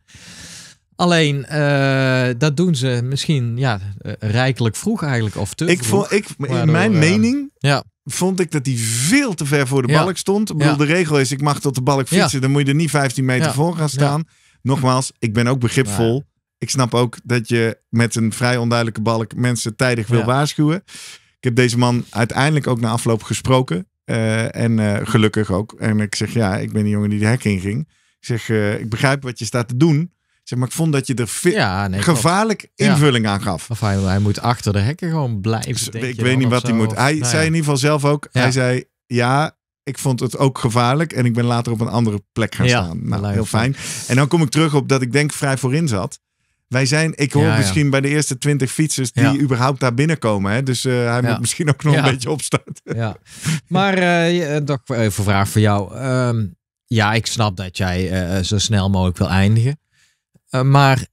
Alleen, eh, dat doen ze misschien ja, eh, rijkelijk vroeg eigenlijk, of te ik Vond, ik, in mijn eh, mening ja. vond ik dat hij veel te ver voor de balk stond. Ik bedoel, de regel is, ik mag tot de balk fietsen, dan moet je er niet 15 meter voor gaan staan. Nogmaals, ik ben ook begripvol. Ik snap ook dat je met een vrij onduidelijke balk mensen tijdig wil waarschuwen. Ik heb deze man uiteindelijk ook na afloop gesproken. en gelukkig ook. En ik zeg, ja, ik ben die jongen die de hek inging. Ik zeg, ik begrijp wat je staat te doen. Zeg maar, ik vond dat je er gevaarlijk invulling aan gaf. Of hij, moet achter de hekken gewoon blijven. Dus, ik weet niet wat hij moet. Hij nou zei in ieder geval zelf ook. Hij zei, ja, ik vond het ook gevaarlijk. En ik ben later op een andere plek gaan staan. Nou, heel fijn. En dan kom ik terug op dat ik denk vrij voorin zat. Wij zijn, ik hoor misschien bij de eerste twintig fietsers die überhaupt daar binnenkomen. Hè? Dus eh, hij moet misschien ook nog een beetje opstarten. Ja. Maar uh, even een vraag voor jou. Ehm, ja, ik snap dat jij zo snel mogelijk wil eindigen. Eh, maar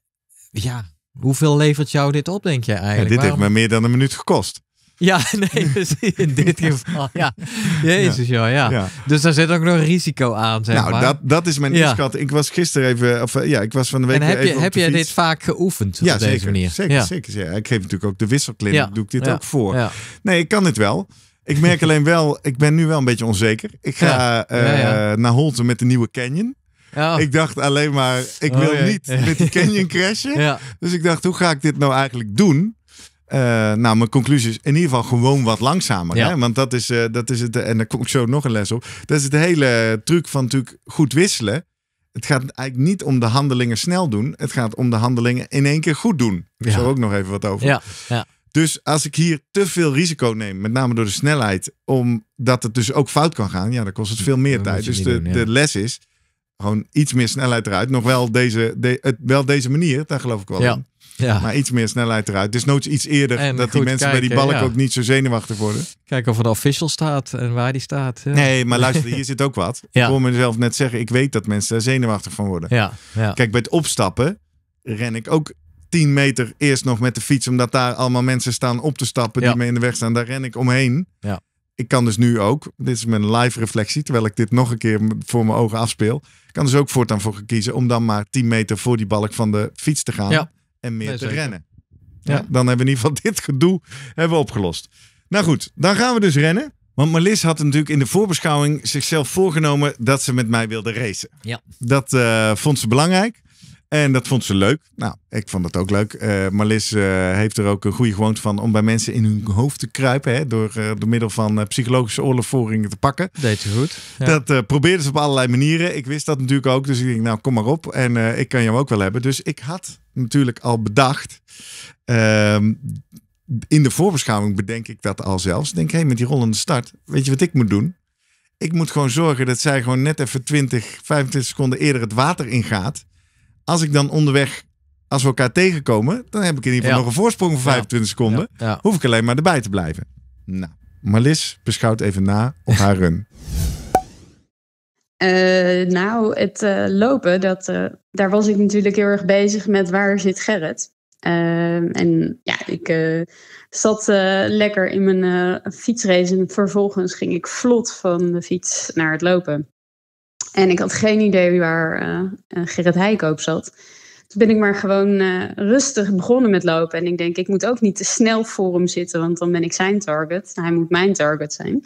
ja, hoeveel levert jou dit op, denk je eigenlijk? dit heeft me meer dan een minuut gekost. Ja, *laughs* nee, dus in dit *laughs* geval, ja. Jezus, ja. Ja, Dus daar zit ook nog een risico aan, zeg nou, Dat, dat is mijn inschatting. Ik was gisteren even, of eh, ja, ik was van de week En heb, even je, heb jij dit vaak geoefend ja, op zeker, deze manier? Zeker, zeker. Ja. Ik geef natuurlijk ook de wisselkliniek, doe ik dit ook voor. Nee, ik kan dit wel. Ik merk *laughs* alleen wel, ik ben nu wel een beetje onzeker. Ik ga eh, naar Holten met de nieuwe Canyon. Ja. Oh. Ik dacht alleen maar, ik oh, wil niet met die canyon crashen. *laughs* Dus ik dacht, hoe ga ik dit nou eigenlijk doen? Uh, nou, mijn conclusie is in ieder geval gewoon wat langzamer. Hè? Want dat is, eh, dat is het, en daar kom ik zo nog een les op. Dat is het hele truc van natuurlijk goed wisselen. Het gaat eigenlijk niet om de handelingen snel doen. Het gaat om de handelingen in één keer goed doen. Daar zou ook nog even wat over. Ja, ja. Dus als ik hier te veel risico neem, met name door de snelheid, omdat het dus ook fout kan gaan, ja, dan kost het veel meer tijd. Dus de, de les is, gewoon iets meer snelheid eruit. Nog wel deze, het, wel deze manier, daar geloof ik wel ja. in. Ja. Maar iets meer snelheid eruit. Dus nooit iets eerder dat die mensen bij die balk ook niet zo zenuwachtig worden. Kijken of er official staat en waar die staat. Nee, maar *laughs* luister, hier zit ook wat. Ik hoor mezelf net zeggen, ik weet dat mensen daar zenuwachtig van worden. Kijk, bij het opstappen ren ik ook 10 meter eerst nog met de fiets. Omdat daar allemaal mensen staan op te stappen die me in de weg staan. Daar ren ik omheen. Ja ik kan dus nu ook, dit is mijn live reflectie, terwijl ik dit nog een keer voor mijn ogen afspeel, kan dus ook voortaan voor kiezen om dan maar 10 meter voor die balk van de fiets te gaan en meer te rennen. Ja. dan hebben we in ieder geval *laughs* dit gedoe hebben we opgelost. Nou goed, dan gaan we dus rennen. Want Melis had natuurlijk in de voorbeschouwing zichzelf voorgenomen dat ze met mij wilde racen. Ja. Dat eh, vond ze belangrijk. En dat vond ze leuk. Nou, ik vond dat ook leuk. Uh, eh, Marlis eh, heeft er ook een goede gewoonte van om bij mensen in hun hoofd te kruipen. Hè, door, eh, door middel van psychologische oorlogvoeringen te pakken. Deed je goed. Dat probeerde ze op allerlei manieren. Ik wist dat natuurlijk ook. Dus ik denk, nou kom maar op. En ik kan jou ook wel hebben. Dus ik had natuurlijk al bedacht ehm, in de voorbeschouwing bedenk ik dat al zelfs. Denk, hé, hey, met die rollende start, weet je wat ik moet doen? Ik moet gewoon zorgen dat zij gewoon net even 20, 25 seconden eerder het water ingaat als ik dan onderweg, als we elkaar tegenkomen, dan heb ik in ieder geval nog een voorsprong van 25 seconden. Hoef ik alleen maar erbij te blijven. Nou, Marlis beschouwt even na op haar run. Eh, nou, het eh, lopen, dat, eh, daar was ik natuurlijk heel erg bezig met waar zit Gerrit. en ja, ik zat lekker in mijn fietsrace en vervolgens ging ik vlot van de fiets naar het lopen. En ik had geen idee waar uh, Gerrit Heikoop zat. Toen ben ik maar gewoon eh, rustig begonnen met lopen. En ik denk, ik moet ook niet te snel voor hem zitten, want dan ben ik zijn target. Hij moet mijn target zijn.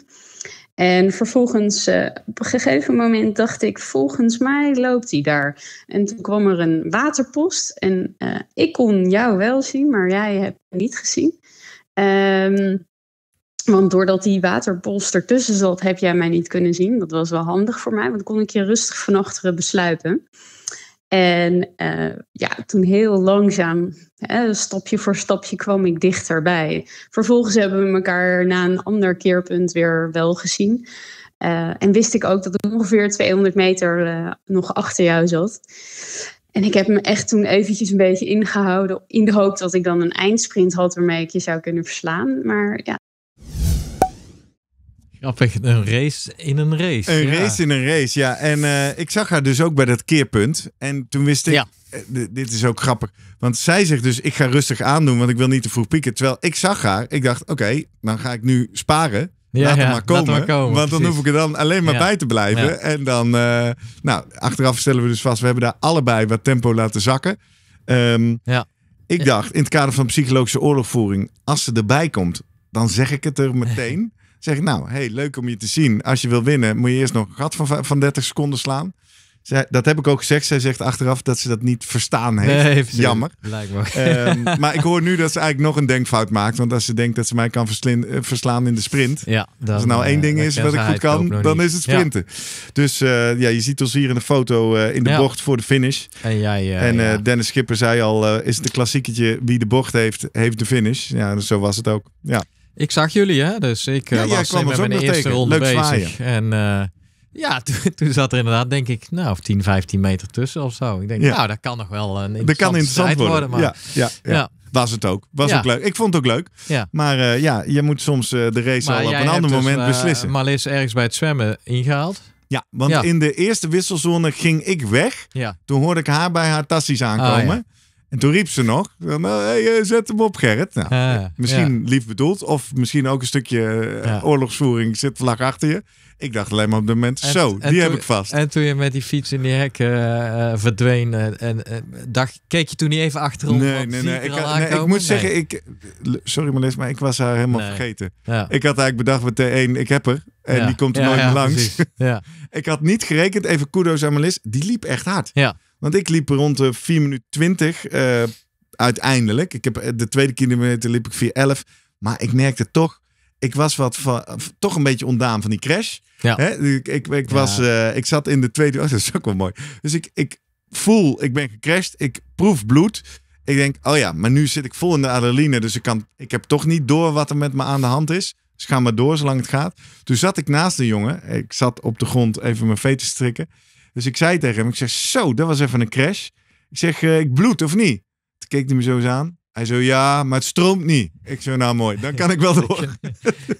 En vervolgens, op een gegeven moment dacht ik, volgens mij loopt hij daar. En toen kwam er een waterpost en ik kon jou wel zien, maar jij hebt niet gezien. Ehm, want doordat die waterpols ertussen zat, heb jij mij niet kunnen zien. Dat was wel handig voor mij, want dan kon ik je rustig van achteren besluipen. En eh, ja, toen heel langzaam, hè, stapje voor stapje, kwam ik dichterbij. Vervolgens hebben we elkaar na een ander keerpunt weer wel gezien. Eh, en wist ik ook dat ik ongeveer 200 meter eh, nog achter jou zat. En ik heb me echt toen eventjes een beetje ingehouden in de hoop dat ik dan een eindsprint had waarmee ik je zou kunnen verslaan. Maar ja, Grappig, een race in een race. Een race in een race, ja. En eh, ik zag haar dus ook bij dat keerpunt. En toen wist ik, eh, dit is ook grappig. Want zij zegt dus, ik ga rustig aandoen, want ik wil niet te vroeg pieken. Terwijl ik zag haar, ik dacht, oké, dan ga ik nu sparen. Ja, laat, ja, maar komen, Want dan hoef ik er dan alleen maar bij te blijven. En dan, eh, nou, achteraf stellen we dus vast, we hebben daar allebei wat tempo laten zakken. Ehm, ja. Ik dacht, in het kader van psychologische oorlogvoering, als ze erbij komt, dan zeg ik het er meteen. Zeg ik, nou, hey, leuk om je te zien. Als je wil winnen, moet je eerst nog een gat van, van 30 seconden slaan. Zij, dat heb ik ook gezegd. Zij zegt achteraf dat ze dat niet verstaan heeft. Jammer. Blijkbaar. Ehm, *laughs* maar ik hoor nu dat ze eigenlijk nog een denkfout maakt. Want als ze denkt dat ze mij kan eh, verslaan in de sprint. Ja, als er nou eh, één ding is wat ik goed kan, dan is het sprinten. Dus eh, ja, je ziet ons hier in de foto in de bocht voor de finish. En, jij, en Dennis Schipper zei al, is het een klassieketje wie de bocht heeft, heeft de finish. Ja, zo was het ook. Ja. Ik zag jullie, hè? Dus ik ja, eh, was met mijn eerste ronde bezig. En eh, ja, *laughs* toen, toen, zat er inderdaad, denk ik, nou, of 10, 15 meter tussen of zo. Ik denk, ja. nou, dat kan nog wel een dat kan interessant worden. worden maar, ja, ja, Was het ook. Was ook leuk. Ik vond het ook leuk. Maar eh, ja, je moet soms de race al op een ander dus, moment beslissen. Maar is ergens bij het zwemmen ingehaald. Ja, want in de eerste wisselzone ging ik weg. Toen hoorde ik haar bij haar tassies ah, aankomen. En toen riep ze nog, eh, nou, hey, eh, zet hem op Gerrit. Nou, eh, misschien lief bedoeld, of misschien ook een stukje oorlogsvoering zit vlak achter je. Ik dacht alleen maar op de moment, zo, die heb ik vast. En toen je met die fiets in die hek verdween, en, dacht, keek je toen niet even achterom? Nee, nee, nee, ik, moet zeggen, ik, sorry Marlies, maar ik was haar helemaal vergeten. Ik had eigenlijk bedacht, met één, ik heb er. En die komt er nooit meer langs. *laughs* ik had niet gerekend, even kudos aan Marlies, die liep echt hard. Ja. Want ik liep rond de 4 minuten 20 uiteindelijk. Ik heb, eh, de tweede kilometer liep ik 4.11. Maar ik merkte toch, ik was wat toch een beetje ontdaan van die crash. Hè? Dus ik, ik, was, eh, ik zat in de tweede... Oh, dat is ook wel mooi. Dus ik, ik voel, ik ben gecrashed. Ik proef bloed. Ik denk, oh ja, maar nu zit ik vol in de adrenaline. Dus ik, kan, ik heb toch niet door wat er met me aan de hand is. Dus ga maar door zolang het gaat. Toen zat ik naast de jongen. Ik zat op de grond even mijn vee te strikken. Dus ik zei tegen hem, ik zeg, zo, dat was even een crash. Ik zeg, eh, ik bloed of niet? Toen keek hij me zo eens aan. Hij zo, ja, maar het stroomt niet. Ik zo, nou mooi, dan kan ik wel *laughs* door.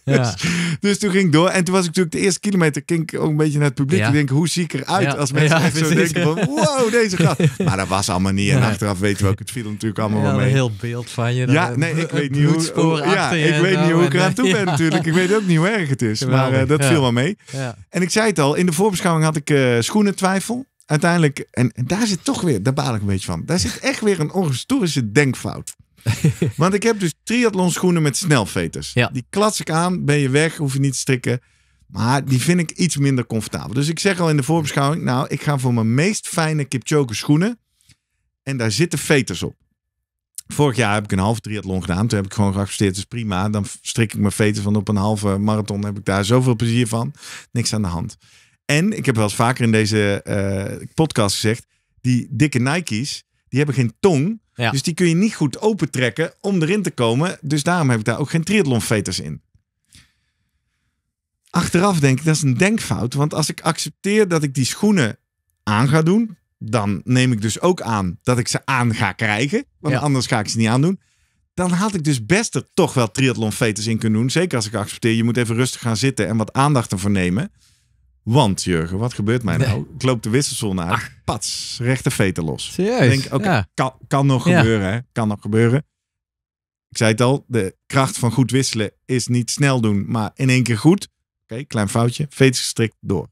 ja. *laughs* Dus, dus, toen ging ik door. En toen was ik natuurlijk de eerste kilometer, kink ook een beetje naar het publiek. Ja. Ik denk, hoe zie ik eruit ja. als mensen echt zo denken van, wow, deze gaat. *laughs* Maar dat was allemaal niet. En achteraf weten we ook, het viel natuurlijk allemaal wel mee. een heel beeld van je. Ja, eh, nee, ik weet niet hoe, ja, ik weet niet hoe eraan toe ben natuurlijk. Ik weet ook niet hoe erg het is. Maar eh, dat viel wel mee. En ik zei het al, in de voorbeschouwing had ik uh, eh, twijfel. uiteindelijk, en, daar zit toch weer, daar baal ik een beetje van. Daar zit echt weer een historische denkfout. *laughs* Want ik heb dus triatlon-schoenen met snelveters. Die klats ik aan, ben je weg, hoef je niet te strikken. Maar die vind ik iets minder comfortabel. Dus ik zeg al in de voorbeschouwing, nou, ik ga voor mijn meest fijne Kipchoge schoenen. En daar zitten veters op. Vorig jaar heb ik een half triathlon gedaan. Toen heb ik gewoon geaccepteerd, dat is prima. Dan strik ik mijn veters van op een halve marathon. Heb ik daar zoveel plezier van. Niks aan de hand. En ik heb wel eens vaker in deze eh, podcast gezegd, die dikke Nike's, die hebben geen tong. Dus die kun je niet goed opentrekken om erin te komen. Dus daarom heb ik daar ook geen triathlonveters in. Achteraf denk ik, dat is een denkfout. Want als ik accepteer dat ik die schoenen aan ga doen, dan neem ik dus ook aan dat ik ze aan ga krijgen. Want anders ga ik ze niet aandoen. Dan had ik dus best er toch wel triathlonveters in kunnen doen. Zeker als ik accepteer, je moet even rustig gaan zitten en wat aandacht ervoor nemen. Want Jurgen, wat gebeurt mij nou? Ik loop de wisselzone uit. Pats, rechte veten los. Serieus? Denk, oké, kan, kan, nog gebeuren. Hè? Kan nog gebeuren. Ik zei het al, de kracht van goed wisselen is niet snel doen, maar in één keer goed. Oké, klein foutje. Veets gestrikt, door.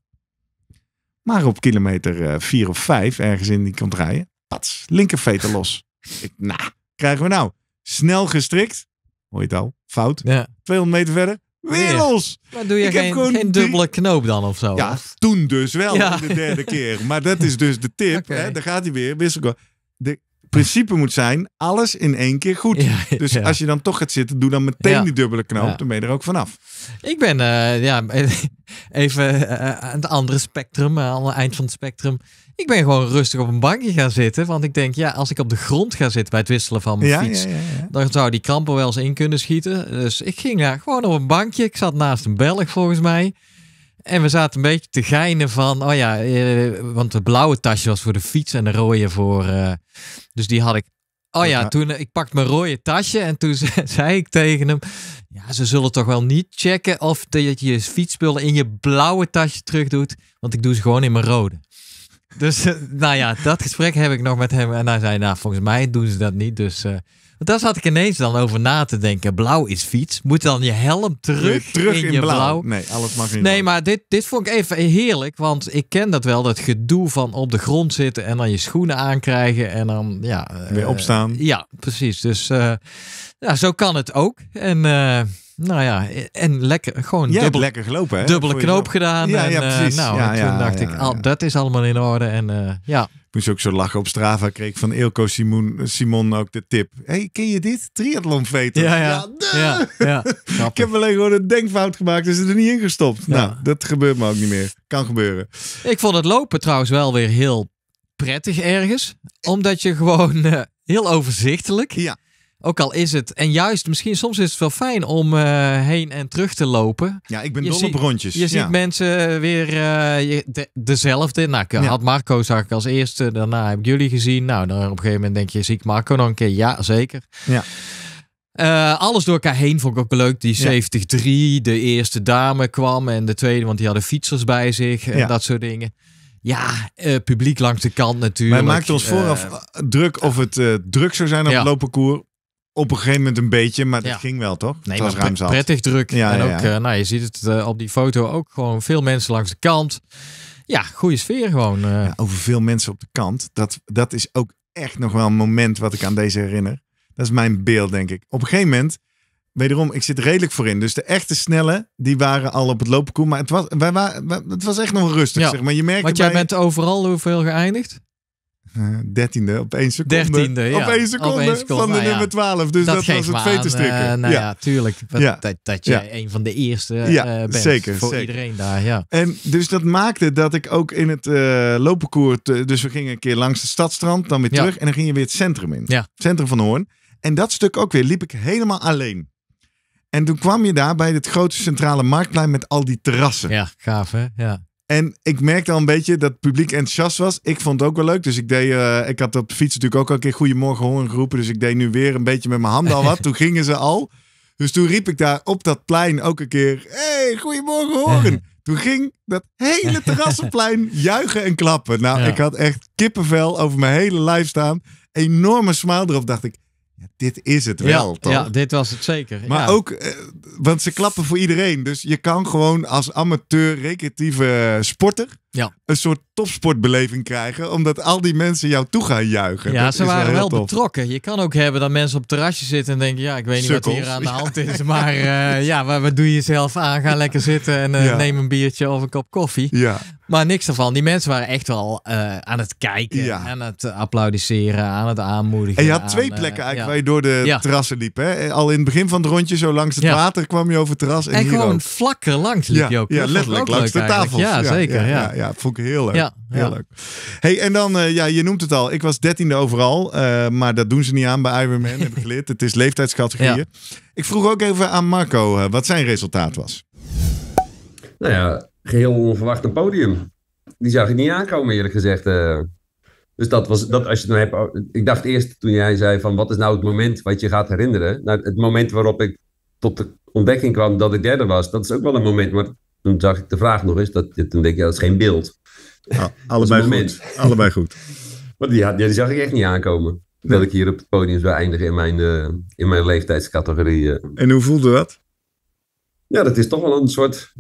Maar op kilometer eh, vier of vijf, ergens in die komt rijden. Pats, veten los. Ik, nou, krijgen we nou. Snel gestrikt. Hoor je het al? Fout. Ja. 200 meter verder. Werelds! Maar doe je geen, dubbele knoop dan of zo? Ja, toen dus wel, de derde keer. Maar dat is dus de tip. *laughs* Hè, daar gaat hij weer. wel. De principe moet zijn, alles in één keer goed. dus als je dan toch gaat zitten, doe dan meteen die dubbele knoop. Dan ben je er ook vanaf. Ik ben eh, ja, *laughs* even eh, eh, aan het andere spectrum, aan het eind van het spectrum. Ik ben gewoon rustig op een bankje gaan zitten. Want ik denk, ja, als ik op de grond ga zitten bij het wisselen van mijn fiets, dan zou die krampen wel eens in kunnen schieten. Dus ik ging daar gewoon op een bankje. Ik zat naast een Belg volgens mij. En we zaten een beetje te geinen van, oh ja, eh, want de blauwe tasje was voor de fiets en de rode voor. Eh, dus die had ik. Oh ja, toen eh, ik pakte mijn rode tasje en toen *laughs* zei ik tegen hem: Ja, ze zullen toch wel niet checken of dat je je fietsspullen in je blauwe tasje terug doet, want ik doe ze gewoon in mijn rode. Dus nou ja, dat gesprek heb ik nog met hem en hij zei: Nou, volgens mij doen ze dat niet. Dus daar zat ik ineens dan over na te denken. Blauw is fiets. Moet dan je helm terug, in, je blauw. Nee, alles mag niet. Nee, maar dit, dit vond ik even heerlijk. Want ik ken dat wel, dat gedoe van op de grond zitten en dan je schoenen aankrijgen en dan ja, weer eh, opstaan. ja, precies. Dus eh, ja, zo kan het ook. En eh, nou ja, en lekker, gewoon dubbel, lekker gelopen, hè? Dubbele knoop gedaan. Ja, en, eh, precies. nou, en toen dacht ik, oh, dat is allemaal in orde. En eh, ja, moest ook zo lachen op Strava. Kreeg ik van Ilko Simon, Simon ook de tip. hey, ken je dit? Triathlonveter. Ja, ja. ja, ja, *laughs* ik heb alleen gewoon een denkfout gemaakt is dus er niet in gestopt. Nou, dat gebeurt me ook niet meer. Kan gebeuren. Ik vond het lopen trouwens wel weer heel prettig ergens. Omdat je gewoon eh, heel overzichtelijk... Ja ook al is het, en juist misschien soms is het wel fijn om eh, heen en terug te lopen. Ja, ik ben je dol op rondjes. Je ziet mensen weer eh, de, dezelfde. Nou, ik had Marco zag ik als eerste, daarna heb ik jullie gezien. Nou, dan op een gegeven moment denk je, zie ik Marco nog een keer? Ja, zeker. Ja. Eh, alles door elkaar heen vond ik ook leuk. Die 73, de eerste dame kwam en de tweede, want die hadden fietsers bij zich en dat soort dingen. Ja, publiek langs de kant natuurlijk. Wij maakten ons vooraf druk of het druk zou zijn op het loopparcours op een gegeven moment een beetje, maar dat ging wel toch? Nee, het was maar prettig druk. Ja, en ook, eh, nou, je ziet het eh, op die foto ook gewoon veel mensen langs de kant. Ja, goede sfeer gewoon. Eh. over veel mensen op de kant. Dat, dat is ook echt nog wel een moment wat ik aan deze herinner. Dat is mijn beeld, denk ik. Op een gegeven moment, wederom, ik zit redelijk voorin. Dus de echte snelle, die waren al op het loopkoe. Maar het was, wij, waren, het was echt nog rustig, zeg maar. Je merkt Want jij bent overal hoeveel geëindigd? Eh, dertiende op één seconde. Dertiende, Op één seconde, van de nou nummer 12. Dus dat, was het vetenstikken. Uh, eh, nou ja, ja tuurlijk. Dat, ja. dat, je een van de eerste eh, bent. Zeker, voor iedereen daar, ja. En dus dat maakte dat ik ook in het uh, loopparcours... Dus we gingen een keer langs de stadstrand, dan weer terug. En dan ging je weer het centrum in. centrum van Hoorn. En dat stuk ook weer liep ik helemaal alleen. En toen kwam je daar bij het grote centrale marktplein met al die terrassen. Ja, gaaf hè? Ja. En ik merkte al een beetje dat het publiek enthousiast was. Ik vond het ook wel leuk. Dus ik, deed, eh, ik had op de fiets natuurlijk ook al een keer Goedemorgen Horen geroepen. Dus ik deed nu weer een beetje met mijn handen al wat. *laughs* toen gingen ze al. Dus toen riep ik daar op dat plein ook een keer... hey, Goedemorgen Horen! *laughs* Toen ging dat hele terrassenplein *laughs* juichen en klappen. Nou, ik had echt kippenvel over mijn hele lijf staan. Enorme smaal erop, dacht ik. Ja, dit is het wel, toch? Ja, dit was het zeker. Maar ook, eh, want ze klappen voor iedereen. Dus je kan gewoon als amateur recreatieve sporter ja. een soort topsportbeleving krijgen. Omdat al die mensen jou toe gaan juichen. Ja, ze waren wel, betrokken. Je kan ook hebben dat mensen op het terrasje zitten en denken... ja, ik weet niet wat hier aan de hand is. *laughs* *laughs* Maar uh, ja, wat doe je zelf aan? Ga lekker zitten en eh, neem een biertje of een kop koffie. Ja. Maar niks ervan. Die mensen waren echt wel eh, aan het kijken, ja. aan het applaudisseren, aan het aanmoedigen. En je had twee plekken eigenlijk waar je door de terrassen liep. Hè? Al in het begin van het rondje, zo langs het water, kwam je over het terras. En, en gewoon ook. vlakker langs liep je ook. Ja, letterlijk langs de tafels. Ja, zeker. ja ja, vond ik heel leuk. heel leuk. Hey, en dan, eh, ja, je noemt het al. Ik was dertiende overal, eh, maar dat doen ze niet aan bij Ironman, heb ik geleerd. *laughs* Het is leeftijdscategorieën. Ik vroeg ook even aan Marco eh, wat zijn resultaat was. Nou ja, geheel onverwacht een podium. Die zag ik niet aankomen, eerlijk gezegd. dus dat was, dat als je dan hebt, ik dacht eerst toen jij zei van wat is nou het moment wat je gaat herinneren. Nou, het moment waarop ik tot de ontdekking kwam dat ik derde was, dat is ook wel een moment, maar toen zag ik de vraag nog eens. Dat, toen denk ik, dat is geen beeld. Ah, allebei goed. *laughs* Allebei goed. Maar die, die, zag ik echt niet aankomen. Dat ik hier op het podium zou eindigen in mijn, eh, in mijn leeftijdscategorie. Eh. En hoe voelde dat? Ja, dat is toch wel een soort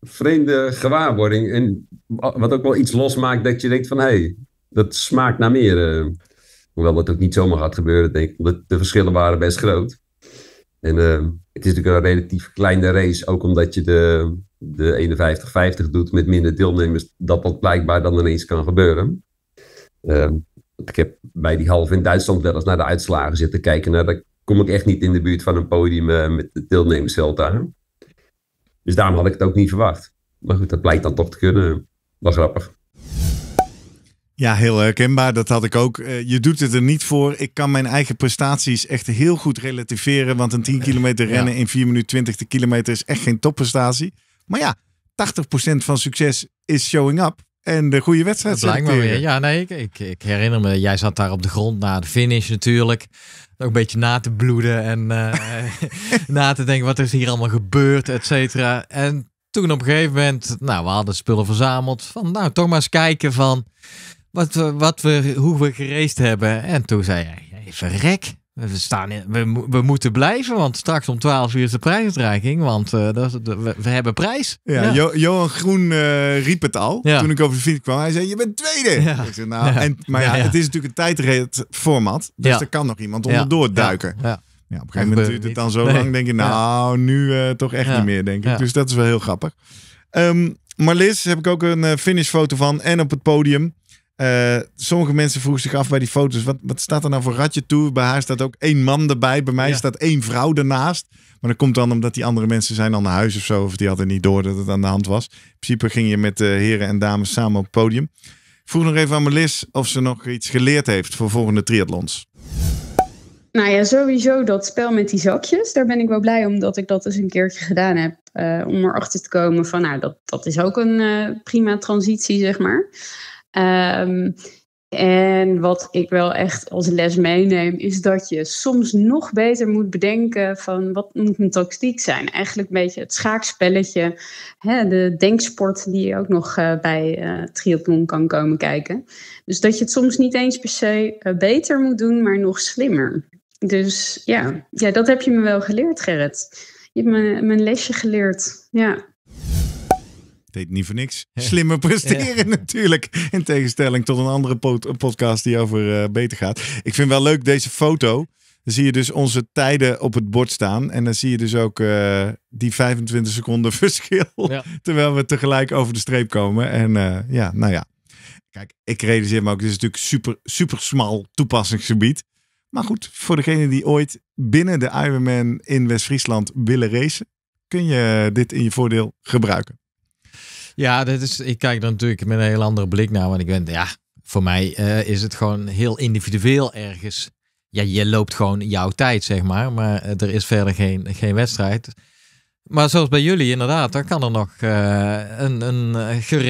vreemde gewaarwording. En wat ook wel iets losmaakt dat je denkt van... hé, hey, dat smaakt naar meer. Eh. hoewel dat ook niet zomaar gaat gebeuren, denk ik. Omdat de verschillen waren best groot. En het is natuurlijk een relatief kleine race. Ook omdat je de, de 51-50 doet met minder deelnemers, dat dat blijkbaar dan ineens kan gebeuren. Ehm, ik heb bij die halve in Duitsland wel eens naar de uitslagen zitten kijken. Nou, daar kom ik echt niet in de buurt van een podium eh, met de deelnemersveld aan. Dus daarom had ik het ook niet verwacht. Maar goed, dat blijkt dan toch te kunnen. Wel grappig. Ja, heel herkenbaar. Dat had ik ook. Eh, je doet het er niet voor. Ik kan mijn eigen prestaties echt heel goed relativeren. Want een 10 kilometer rennen in 4 minuten 20 de kilometer is echt geen topprestatie. Maar ja, 80% van succes is showing up en de goede wedstrijd zetten. weer. Ja, nee, ik, ik, herinner me, jij zat daar op de grond na de finish natuurlijk. Ook een beetje na te bloeden en eh, *laughs* na te denken wat is hier allemaal gebeurd, et cetera. En toen op een gegeven moment, nou, we hadden spullen verzameld. Van nou, toch maar eens kijken van wat we, wat we hoe we gereest hebben. En toen zei hij, verrek, we, staan we, moeten blijven, want straks om 12 uur is de prijsuitreiking. Want eh, we, hebben prijs. Ja, Johan Groen eh, riep het al toen ik over de fiets kwam. Hij zei, je bent tweede. Ik nou, en, maar ja, het is natuurlijk een tijdrit format. Dus er kan nog iemand onderdoor duiken. Ja. op een gegeven moment duurt het dan zo lang. denk je, nou, nu eh, toch echt niet meer, denk ik. Dus dat is wel heel grappig. Um, ehm, Marlis heb ik ook een finishfoto van en op het podium. Eh, sommige mensen vroegen zich af bij die foto's, wat, wat staat er nou voor ratje toe? Bij haar staat ook één man erbij, bij mij staat één vrouw ernaast. Maar dat komt dan omdat die andere mensen zijn al naar huis of zo, of die hadden niet door dat het aan de hand was. In principe ging je met de eh, heren en dames samen op het podium. Ik vroeg nog even aan Melis of ze nog iets geleerd heeft voor volgende triathlons. Nou ja, sowieso dat spel met die zakjes. Daar ben ik wel blij om dat ik dat eens een keertje gedaan heb. Uh, om erachter te komen van, nou, dat, dat is ook een prima transitie, zeg maar. Ehm, en wat ik wel echt als les meeneem, is dat je soms nog beter moet bedenken van wat moet een tactiek zijn. Eigenlijk een beetje het schaakspelletje, hè, de denksport die je ook nog eh, bij uh, triathlon kan komen kijken. Dus dat je het soms niet eens per se eh, beter moet doen, maar nog slimmer. Dus ja, ja, dat heb je me wel geleerd, Gerrit. Je hebt me, mijn lesje geleerd. Ja deed niet voor niks. Slimmer presteren natuurlijk. In tegenstelling tot een andere podcast die over eh, beter gaat. Ik vind wel leuk deze foto. Dan zie je dus onze tijden op het bord staan. En dan zie je dus ook eh, die 25 seconden *laughs* verschil. Terwijl we tegelijk over de streep komen. En eh, ja, nou ja. Kijk, ik realiseer me ook, dit is natuurlijk super, super smal toepassingsgebied. Maar goed, voor degene die ooit binnen de Ironman in West-Friesland willen racen, kun je dit in je voordeel gebruiken. Ja, dat is, ik kijk er natuurlijk met een heel andere blik naar. Want ik ben, ja, voor mij eh, is het gewoon heel individueel ergens. Ja, je loopt gewoon jouw tijd, zeg maar. Maar eh, er is verder geen, geen wedstrijd. Maar zoals bij jullie, inderdaad, dan kan er nog eh, een, een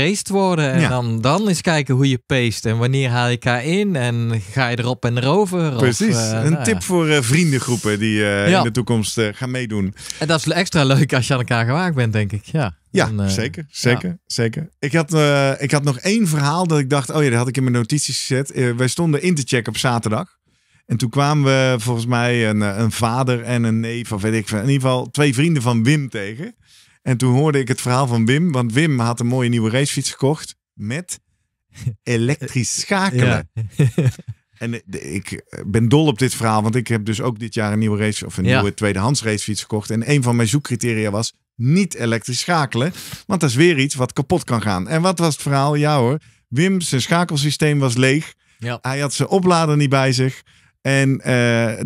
eh, worden. En dan, dan eens kijken hoe je peest en wanneer haal je elkaar in en ga je erop en erover. Precies. Of, eh, een nou tip voor vriendengroepen die in de toekomst gaan meedoen. En dat is extra leuk als je aan elkaar gewaakt bent, denk ik. Ja. Ja, zeker, zeker, zeker. Ik had, ik had nog één verhaal dat ik dacht, oh ja, dat had ik in mijn notities gezet. wij stonden in te checken op zaterdag. En toen kwamen we volgens mij een, eh, een vader en een neef, of weet ik veel. In ieder geval twee vrienden van Wim tegen. En toen hoorde ik het verhaal van Wim, want Wim had een mooie nieuwe racefiets gekocht met elektrisch eh, eh, schakelen. *laughs* En ik ben dol op dit verhaal, want ik heb dus ook dit jaar een nieuwe race of een nieuwe tweedehands racefiets gekocht. En een van mijn zoekcriteria was niet elektrisch schakelen, want dat is weer iets wat kapot kan gaan. En wat was het verhaal? Ja hoor, Wim, zijn schakelsysteem was leeg. Hij had zijn oplader niet bij zich. En uh,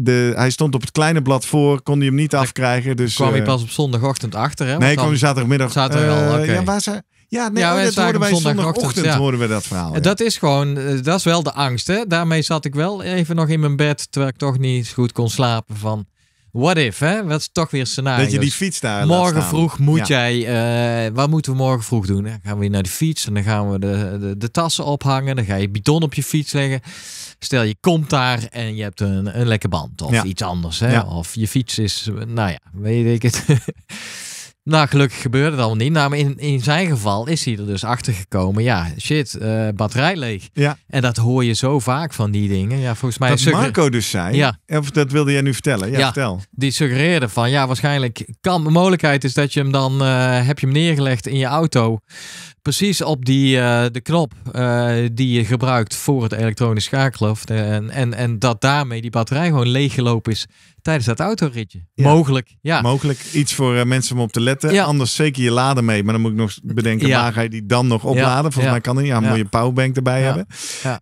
de, hij stond op het kleine blad voor, kon hij hem niet afkrijgen. Dus, kwam hij eh, pas op zondagochtend achter? Hè? Nee, kwam hij zaterdagmiddag. Zaterdag wel. Eh, okay. Ja, waar zijn? Ja, nee, ja, oh, dat hoorden wij zondagochtend, ja. horen we dat verhaal. Ja. Dat is gewoon, dat is wel de angst. Hè? Daarmee zat ik wel even nog in mijn bed, terwijl ik toch niet goed kon slapen van... What if, hè? Dat is toch weer scenario. Dat je die fiets daar Morgen vroeg moet jij... Eh, wat moeten we morgen vroeg doen? Dan gaan we weer naar de fiets en dan gaan we de, de, de, tassen ophangen. Dan ga je bidon op je fiets leggen. Stel, je komt daar en je hebt een, een lekker band of iets anders. Hè? Of je fiets is... Nou ja, weet ik het. *laughs* Nou, gelukkig gebeurde dat niet. Nou, in, in zijn geval is hij er dus achter gekomen. Ja, shit, eh, batterij leeg. Ja. En dat hoor je zo vaak van die dingen. Ja, volgens mij. Dat Marco dus zei. Ja. Of dat wilde jij nu vertellen? Ja, vertel. Die suggereerde van ja, waarschijnlijk kan de mogelijkheid is dat je hem dan eh, heb je hem neergelegd in je auto Precies op die, eh, de knop eh, die je gebruikt voor het elektronisch schakelen. en, en, en dat daarmee die batterij gewoon leeggelopen is tijdens dat autoritje. Mogelijk, ja. Mogelijk iets voor eh, mensen om op te letten. Anders zeker je laden mee. Maar dan moet ik nog bedenken, waar ga je die dan nog opladen? Volgens mij kan er niet. Ja, moet je powerbank erbij hebben.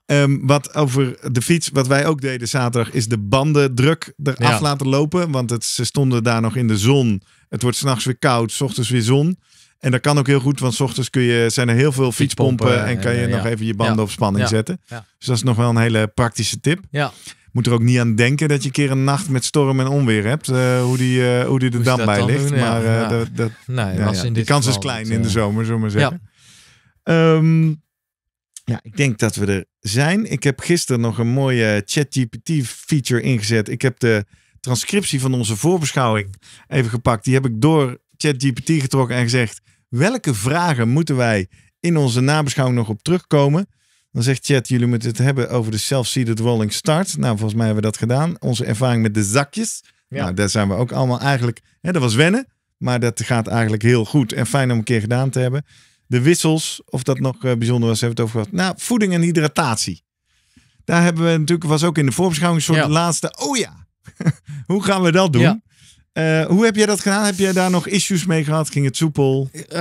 Ehm, wat over de fiets, wat wij ook deden zaterdag, is de banden druk eraf laten lopen. Want het, ze stonden daar nog in de zon. Het wordt s'nachts weer koud, s ochtends weer zon. En dat kan ook heel goed, want s ochtends kun je, zijn er heel veel fietspompen en kan je eh, nog even je banden op spanning zetten. Dus dat is nog wel een hele praktische tip. Ja moet er ook niet aan denken dat je een keer een nacht met storm en onweer hebt. Eh, hoe, die, eh, hoe die er hoe dan bij ligt. maar ja. dat, nee, die kans is klein in de zomer, zullen we maar zeggen. Ehm, ja. ik denk dat we er zijn. Ik heb gisteren nog een mooie ChatGPT-feature ingezet. Ik heb de transcriptie van onze voorbeschouwing even gepakt. Die heb ik door ChatGPT getrokken en gezegd: welke vragen moeten wij in onze nabeschouwing nog op terugkomen? Dan zegt Chat, jullie moeten het hebben over de self seeded rolling start. Nou, volgens mij hebben we dat gedaan. Onze ervaring met de zakjes. Ja. Nou, daar zijn we ook allemaal eigenlijk... Hè, dat was wennen, maar dat gaat eigenlijk heel goed. En fijn om een keer gedaan te hebben. De wissels, of dat nog eh, bijzonder was, hebben we het over gehad. Nou, voeding en hydratatie. Daar hebben we natuurlijk, was ook in de voorbeschouwing soort laatste... Oh ja, *laughs* hoe gaan we dat doen? Ja. Eh, hoe heb jij dat gedaan? Heb jij daar nog issues mee gehad? Ging het soepel? Eh,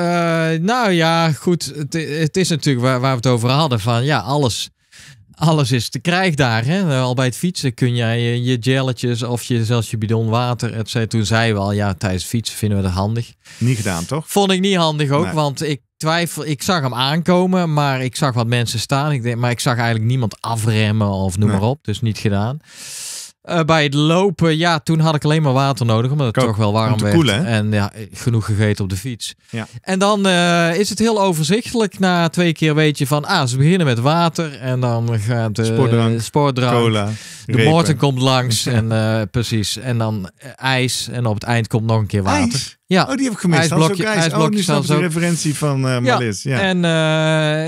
nou ja, goed. Het, het is natuurlijk waar, waar, we het over hadden. Van ja, alles, alles is te krijg daar. Hè? Eh, al bij het fietsen kun jij je, je of je, zelfs je bidon water. Et Toen zei we al, ja, tijdens fietsen vinden we dat handig. Niet gedaan, toch? Vond ik niet handig ook, want ik twijfel. Ik zag hem aankomen, maar ik zag wat mensen staan. Ik denk, maar ik zag eigenlijk niemand afremmen of noem maar op. Dus niet gedaan. Eh, bij het lopen, ja, toen had ik alleen maar water nodig, omdat het toch wel warm werd. en ja, genoeg gegeten op de fiets. Ja. En dan eh, is het heel overzichtelijk. Na twee keer weet je van, ah, ze beginnen met water en dan gaat de sportdrank, cola, de morten komt langs en eh, precies. En dan ijs en op het eind komt nog een keer water. Ja. Oh, die heb ik gemist. Ijsblokje, ijs. Oh, ijsblokje, referentie van uh, Ja. En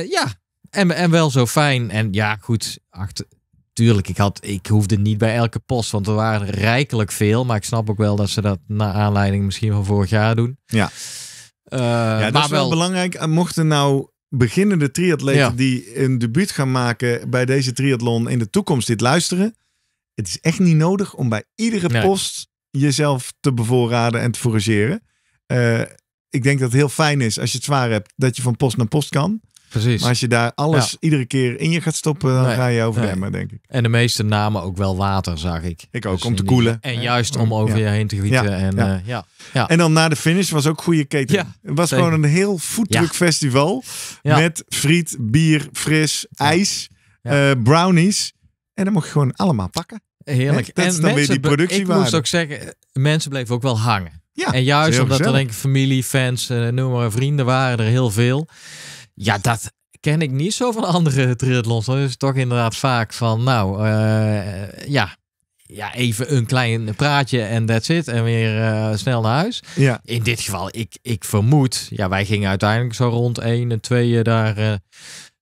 ja, en, en wel zo fijn. En ja, goed, achter tuurlijk, ik, had, ik hoefde niet bij elke post, want er waren rijkelijk veel. Maar ik snap ook wel dat ze dat naar aanleiding misschien van vorig jaar doen. Ja, eh, dat maar is wel, belangrijk. Mochten nou beginnende triatleten die een debuut gaan maken bij deze triathlon in de toekomst dit luisteren. Het is echt niet nodig om bij iedere post jezelf te bevoorraden en te forageren. Eh, ik denk dat het heel fijn is als je het zwaar hebt dat je van post naar post kan. Precies. Maar als je daar alles iedere keer in je gaat stoppen, dan ga je over nee. denk ik. En de meeste namen ook wel water, zag ik. Ik ook, dus om te koelen. En juist om over je heen te gieten. En, eh, ja. ja. en dan na de finish was ook goede keten. het was gewoon een heel foodtruck festival. Met friet, bier, fris, ijs, eh, brownies. En dan mocht je gewoon allemaal pakken. Heerlijk. en is dan weer die productie Ik moest ook zeggen, eh, mensen bleven ook wel hangen. en juist omdat er denk ik familie, fans, uh, noem maar vrienden waren er heel veel. Ja, dat ken ik niet zo van andere triathlons. Dan is het toch inderdaad vaak van, nou, eh, ja, ja, even een klein praatje en that's it. En weer eh, snel naar huis. Ja. In dit geval, ik, ik vermoed, ja, wij gingen uiteindelijk zo rond 1 en 2 daar eh,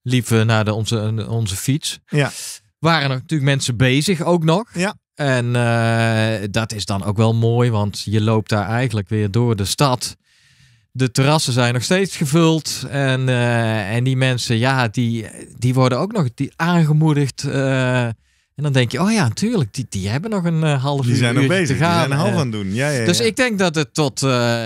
liepen naar de, onze, onze fiets. Ja. Waren er natuurlijk mensen bezig ook nog. Ja. En dat is dan ook wel mooi, want je loopt daar eigenlijk weer door de stad de terrassen zijn nog steeds gevuld. En, eh, en die mensen, ja, die, die worden ook nog die aangemoedigd. Eh, en dan denk je, oh ja, natuurlijk, die, die hebben nog een uh, half die zijn nog bezig, te gaan. Die zijn een half eh. aan doen. Ja, ja, dus ja, Dus ik denk dat het tot uh,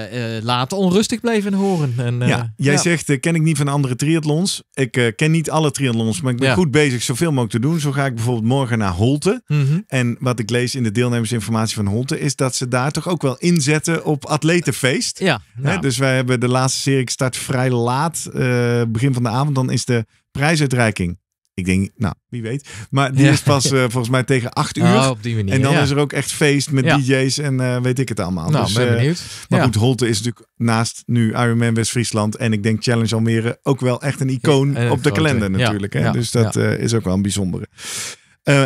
later onrustig bleef in horen. En, ja, jij zegt, ken ik niet van andere triathlons. Ik ken niet alle triathlons, maar ik ben goed bezig zoveel mogelijk te doen. Zo ga ik bijvoorbeeld morgen naar Holte. Mhm. En wat ik lees in de deelnemersinformatie van Holte is dat ze daar toch ook wel inzetten op atletenfeest. Ja, Hè? Nou. Dus wij hebben de laatste serie, ik start vrij laat, begin van de avond. Dan is de prijsuitreiking. Ik denk, nou, wie weet. Maar die is pas eh, volgens mij tegen acht *laughs* oh, uur. en dan is er ook echt feest met DJ's en eh, weet ik het allemaal. Nou, dus, ben eh, benieuwd. Maar goed, Holte is natuurlijk naast nu Ironman West-Friesland en ik denk Challenge Almere ook wel echt een icoon op de kalender natuurlijk. Hè? Dus dat is ook wel een bijzondere.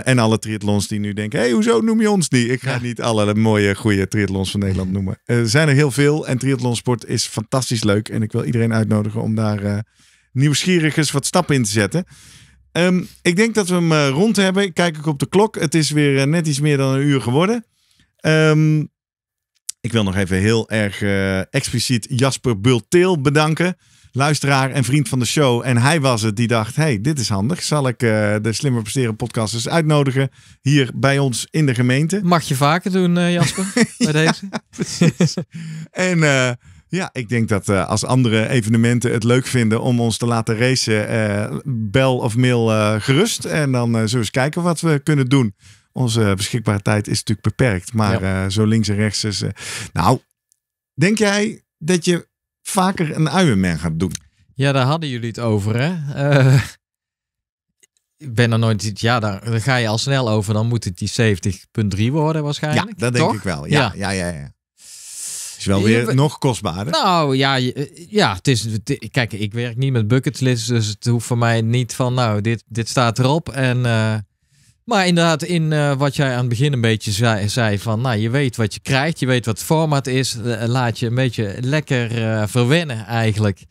en alle triathlons die nu denken: hey, hoezo noem je ons die? Ik ga niet alle mooie, goede triathlons van Nederland noemen. Er zijn er heel veel en triathlonsport is fantastisch leuk. En ik wil iedereen uitnodigen om daar nieuwsgierig eens wat stappen in te zetten. Ehm, ik denk dat we hem eh, rond hebben. Kijk ik op de klok. Het is weer eh, net iets meer dan een uur geworden. Ehm, ik wil nog even heel erg eh, expliciet Jasper Bulteel bedanken. Luisteraar en vriend van de show. En hij was het die dacht: hey, dit is handig. Zal ik de Slimmer Presteren podcasters uitnodigen? Hier bij ons in de gemeente. Mag je vaker doen, Jasper? *laughs* bij deze. Precies. en. Ja, ik denk dat eh, als andere evenementen het leuk vinden om ons te laten racen, eh, bel of mail eh, gerust. En dan zullen we eens kijken wat we kunnen doen. Onze beschikbare tijd is natuurlijk beperkt, maar zo links en rechts is. nou, denk jij dat je vaker een Ironman gaat doen? Ja, daar hadden jullie het over, hè? ik ben er nooit Ja, daar, ga je al snel over. Dan moet het die 70.3 worden waarschijnlijk. Ja, dat denk ik wel. ja, ja. ja, ja wel weer nog kostbaarder. Nou ja, eh, ja het is, eh, kijk, ik werk niet met bucketlists, dus het hoeft voor mij niet van, nou, dit, dit staat erop. En, eh, maar inderdaad, in wat jij aan het begin een beetje zei, van, nou, je weet wat je krijgt, je weet wat het format is, laat je een beetje lekker verwennen eigenlijk.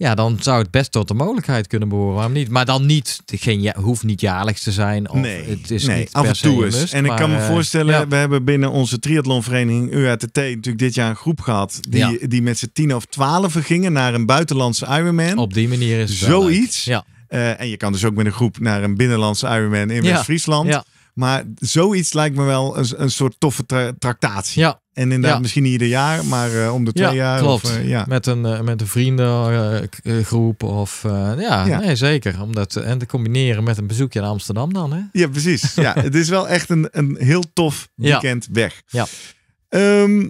Ja, dan zou het best tot de mogelijkheid kunnen behoren. Waarom niet? Maar dan niet, geen, hoeft niet jaarlijks te zijn. Of nee, het is nee, niet af en toe is. en ik kan me eh, voorstellen, we hebben binnen onze triathlonvereniging UATT natuurlijk dit jaar een groep gehad. Die, die met z'n tien of twaalf gingen naar een buitenlandse Ironman. Op die manier is Zoiets. Ja. Eh, en je kan dus ook met een groep naar een binnenlandse Ironman in West-Friesland. Ja. Maar zoiets lijkt me wel een, een soort toffe tra tractatie. Ja, en inderdaad, misschien niet ieder jaar, maar eh, om de twee jaar. Of, eh, ja. met, een, eh, met een vriendengroep of ja, Nee, zeker. Om dat en te combineren met een bezoekje aan Amsterdam dan. Hè? Ja, precies. *laughs* ja, het is wel echt een, een heel tof weekend weg. Ja. Ehm,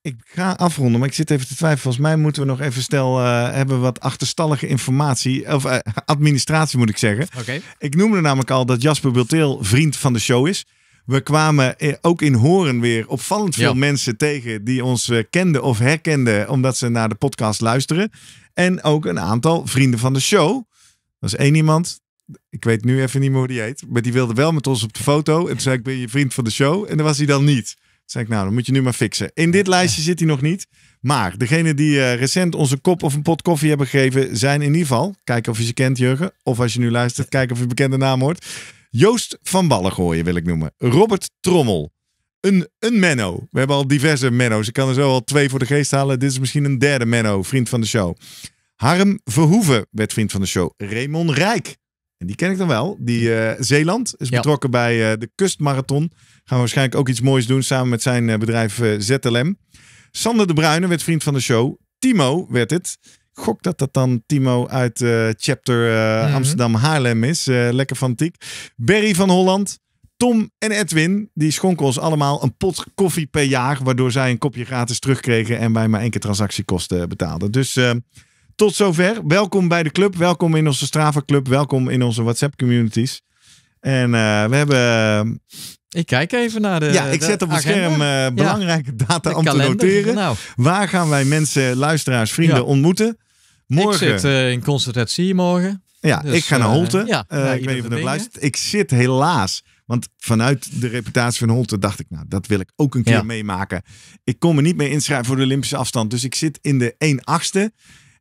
ik ga afronden, maar ik zit even te twijfelen. Volgens mij moeten we nog even stel hebben wat achterstallige informatie. Of *laughs* administratie moet ik zeggen. Oké. Ik noemde namelijk al dat Jasper Bulteel vriend van de show is. We kwamen ook in Horen weer opvallend veel mensen tegen die ons eh, kenden of herkenden omdat ze naar de podcast luisteren. En ook een aantal vrienden van de show. Dat is één iemand. Ik weet nu even niet meer hoe die heet. Maar die wilde wel met ons op de foto. En toen zei ik, ben je vriend van de show? En dat was hij dan niet. Toen zei ik, nou, dan moet je nu maar fixen. In dit lijstje zit hij nog niet. Maar degene die eh, recent onze kop of een pot koffie hebben gegeven, zijn in ieder geval. Kijken of je ze kent, Jurgen. Of als je nu luistert, kijken of je bekende naam hoort. Joost van Ballengooien wil ik noemen. Robert Trommel. Een, een Menno. We hebben al diverse Menno's. Ik kan er zo al twee voor de geest halen. Dit is misschien een derde Menno, vriend van de show. Harm Verhoeven werd vriend van de show. Raymond Rijk. En die ken ik dan wel. Die uh, Zeeland is betrokken bij eh, de Kustmarathon. Gaan we waarschijnlijk ook iets moois doen samen met zijn eh, bedrijf ZLM. Sander de Bruyne werd vriend van de show. Timo werd het gok dat dat dan Timo uit eh, chapter eh, mhm. Amsterdam Haarlem is. Eh, lekker fantiek. Berry van Holland. Tom en Edwin, die schonken ons allemaal een pot koffie per jaar. Waardoor zij een kopje gratis terugkregen en wij maar één keer transactiekosten betaalden. Dus tot zover. Welkom bij de club. Welkom in onze Strava Club. Welkom in onze WhatsApp communities. En we hebben... Ik kijk even naar de. Ja, ik zet op het scherm belangrijke data om te noteren. Nou. Waar gaan wij mensen, luisteraars, vrienden ontmoeten? Ik zit eh, in concertatie morgen. Ja, ik dus, ga naar eh, Holte. Eh, nou, ik weet niet of je luistert. Ik zit helaas, want vanuit de reputatie van Holte dacht ik, nou, dat wil ik ook een keer meemaken. Ik kon me niet meer inschrijven voor de Olympische afstand. Dus ik zit in de 1 achtste.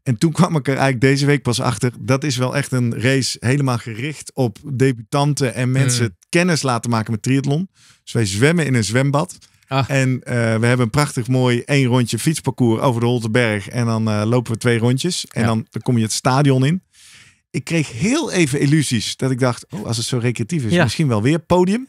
En toen kwam ik er eigenlijk deze week pas achter. Dat is wel echt een race helemaal gericht op debutanten en mensen mm. kennis laten maken met triathlon. Dus wij zwemmen in een zwembad. Ah. En eh, we hebben een prachtig mooi één rondje fietsparcours over de Holteberg. En dan eh, lopen we twee rondjes. En dan, dan, kom je het stadion in. Ik kreeg heel even illusies dat ik dacht, oh, als het zo recreatief is, misschien wel weer podium.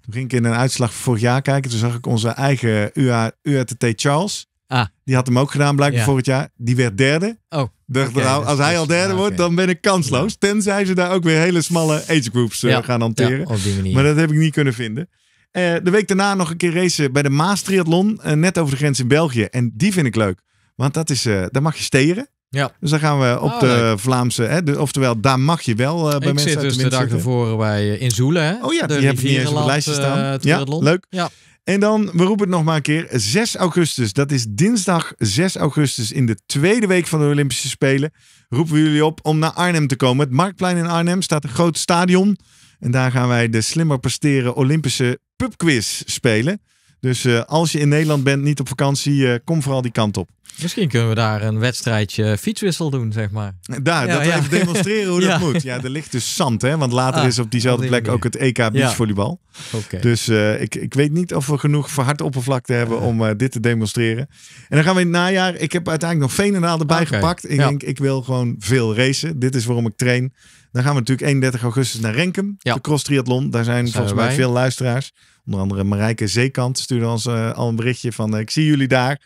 Toen ging ik in een uitslag van vorig jaar kijken. Toen zag ik onze eigen UA, UATT Charles. Ah. Die had hem ook gedaan blijkbaar vorig jaar. Die werd derde. Oh. Dacht nou, als hij al derde wordt, dan ben ik kansloos. Tenzij ze daar ook weer hele smalle age groups eh, gaan hanteren. Maar dat heb ik niet kunnen vinden. Eh, de week daarna nog een keer racen bij de Maastriathlon. Eh, net over de grens in België. En die vind ik leuk. Want dat is, eh, daar mag je steren. Ja. Dus dan gaan we op ah, de Vlaamse, hè, oftewel daar mag je wel bij ik mensen. Ik zit dus de dag ervoor bij in Zoelen. Hè? Oh ja, die heb je niet eens op het lijstje staan. ja, leuk. Ja. En dan, we roepen het nog maar een keer, 6 augustus. Dat is dinsdag 6 augustus in de tweede week van de Olympische Spelen. Roepen we jullie op om naar Arnhem te komen. Het Marktplein in Arnhem staat een groot stadion. En daar gaan wij de Slimmer Presteren Olympische Pubquiz spelen. Dus eh, als je in Nederland bent, niet op vakantie, eh, kom vooral die kant op. Misschien kunnen we daar een wedstrijdje fietswissel doen, zeg maar. Daar, dat even demonstreren hoe *laughs* dat moet. Ja, er ligt dus zand, hè? Want later ah, is op diezelfde plek ook het EK beachvolleybal. Okay. Dus eh, ik, ik weet niet of we genoeg verhard oppervlakte hebben om dit te demonstreren. En dan gaan we in het najaar. Ik heb uiteindelijk nog Veenendaal erbij gepakt. Ik denk, ik wil gewoon veel racen. Dit is waarom ik train. Dan gaan we natuurlijk 31 augustus naar Renkum. De cross triathlon. Daar zijn, volgens mij veel luisteraars. Onder andere Marijke Zeekant stuurde ons eh, al een berichtje van eh, ik zie jullie daar.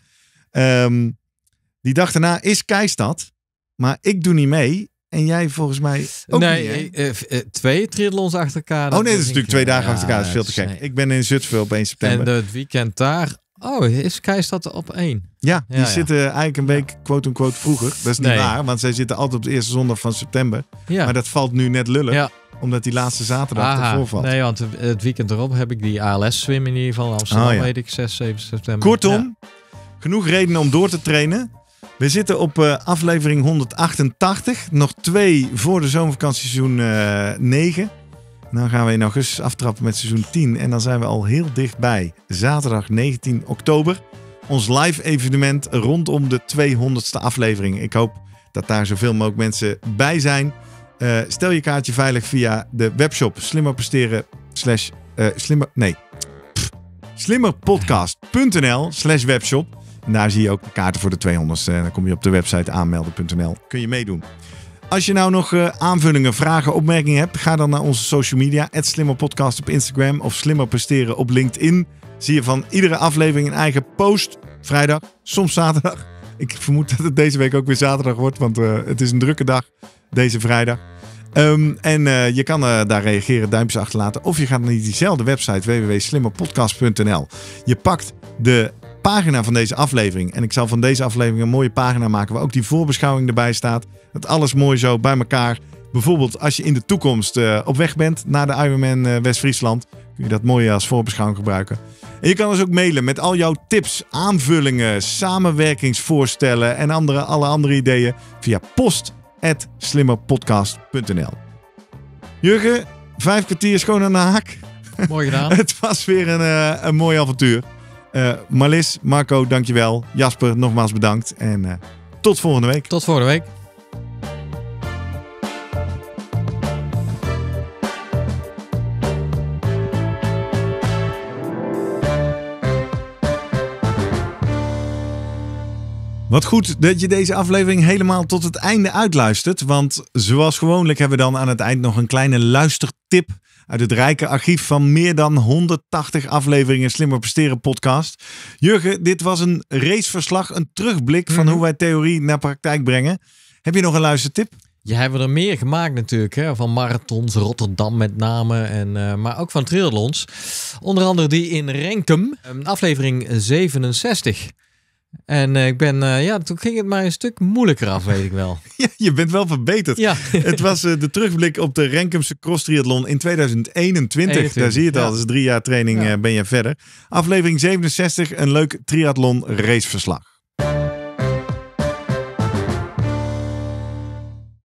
Ehm, die dag daarna is Keistad, maar ik doe niet mee. En jij volgens mij ook nee, niet, eh, eh, twee triathlons achter elkaar. Oh nee, dat is natuurlijk twee dagen achter elkaar. is veel te gek. Ik ben in Zutphen op 1 september. En het weekend daar. Oh, is Keistad op één? Ja, die zitten eigenlijk een week quote-unquote vroeger. Dat is niet waar, want zij zitten altijd op de eerste zondag van september. Maar dat valt nu net lullig. Ja omdat die laatste zaterdag ervoor valt. Nee, want het weekend erop heb ik die ALS-swim in ieder geval. Als oh, weet ik, 6, 7 september. Kortom, genoeg redenen om door te trainen. We zitten op eh, aflevering 188. Nog twee voor de zomervakantie seizoen 9. Eh, dan gaan we in augustus aftrappen met seizoen 10. En dan zijn we al heel dichtbij. Zaterdag 19 oktober. Ons live evenement rondom de 200ste aflevering. Ik hoop dat daar zoveel mogelijk mensen bij zijn. Eh, stel je kaartje veilig via de webshop slimmerpresteren slash eh, slimmer, nee, slimmerpodcast.nl slash webshop. En daar zie je ook de kaarten voor de 200 En dan kom je op de website aanmelden.nl. Kun je meedoen. Als je nou nog eh, aanvullingen, vragen, opmerkingen hebt, ga dan naar onze social media. slimmerpodcast op Instagram of slimmerpresteren op LinkedIn. Zie je van iedere aflevering een eigen post. Vrijdag, soms zaterdag. Ik vermoed dat het deze week ook weer zaterdag wordt, want het is een drukke dag deze vrijdag. Ehm, en eh, je kan eh, daar reageren, duimpjes achterlaten. Of je gaat naar diezelfde website www.slimmerpodcast.nl. Je pakt de pagina van deze aflevering. En ik zal van deze aflevering een mooie pagina maken waar ook die voorbeschouwing erbij staat. Dat alles mooi zo bij elkaar. Bijvoorbeeld als je in de toekomst eh, op weg bent naar de Ironman West-Friesland. Kun je dat mooi als voorbeschouwing gebruiken. En je kan dus ook mailen met al jouw tips, aanvullingen, samenwerkingsvoorstellen en andere, alle andere ideeën via post slimmerpodcast.nl. Jurgen, vijf kwartier schoon aan de haak. Mooi gedaan. *laughs* het was weer een, eh, een mooi avontuur. Uh, eh, Marlis, Marco, dankjewel. Jasper, nogmaals bedankt. En eh, tot volgende week. Tot volgende week. Wat goed dat je deze aflevering helemaal tot het einde uitluistert. Want zoals gewoonlijk hebben we dan aan het eind nog een kleine luistertip uit het rijke archief van meer dan 180 afleveringen Slimmer Presteren podcast. Jurgen, dit was een raceverslag, een terugblik van mhm. hoe wij theorie naar praktijk brengen. Heb je nog een luistertip? Ja, hebben er meer gemaakt natuurlijk. Hè? Van marathons, Rotterdam met name. En, eh, maar ook van triathlons. Onder andere die in Renkum, ehm, aflevering 67. En eh, ik ben, eh, ja, toen ging het mij een stuk moeilijker af, weet ik wel. *laughs* ja, je bent wel verbeterd. Ja. *laughs* het was eh, de terugblik op de Renkumse Cross Triathlon in 2021. Daar zie je het al, dus drie jaar training ben je verder. Aflevering 67, een leuk triathlon raceverslag.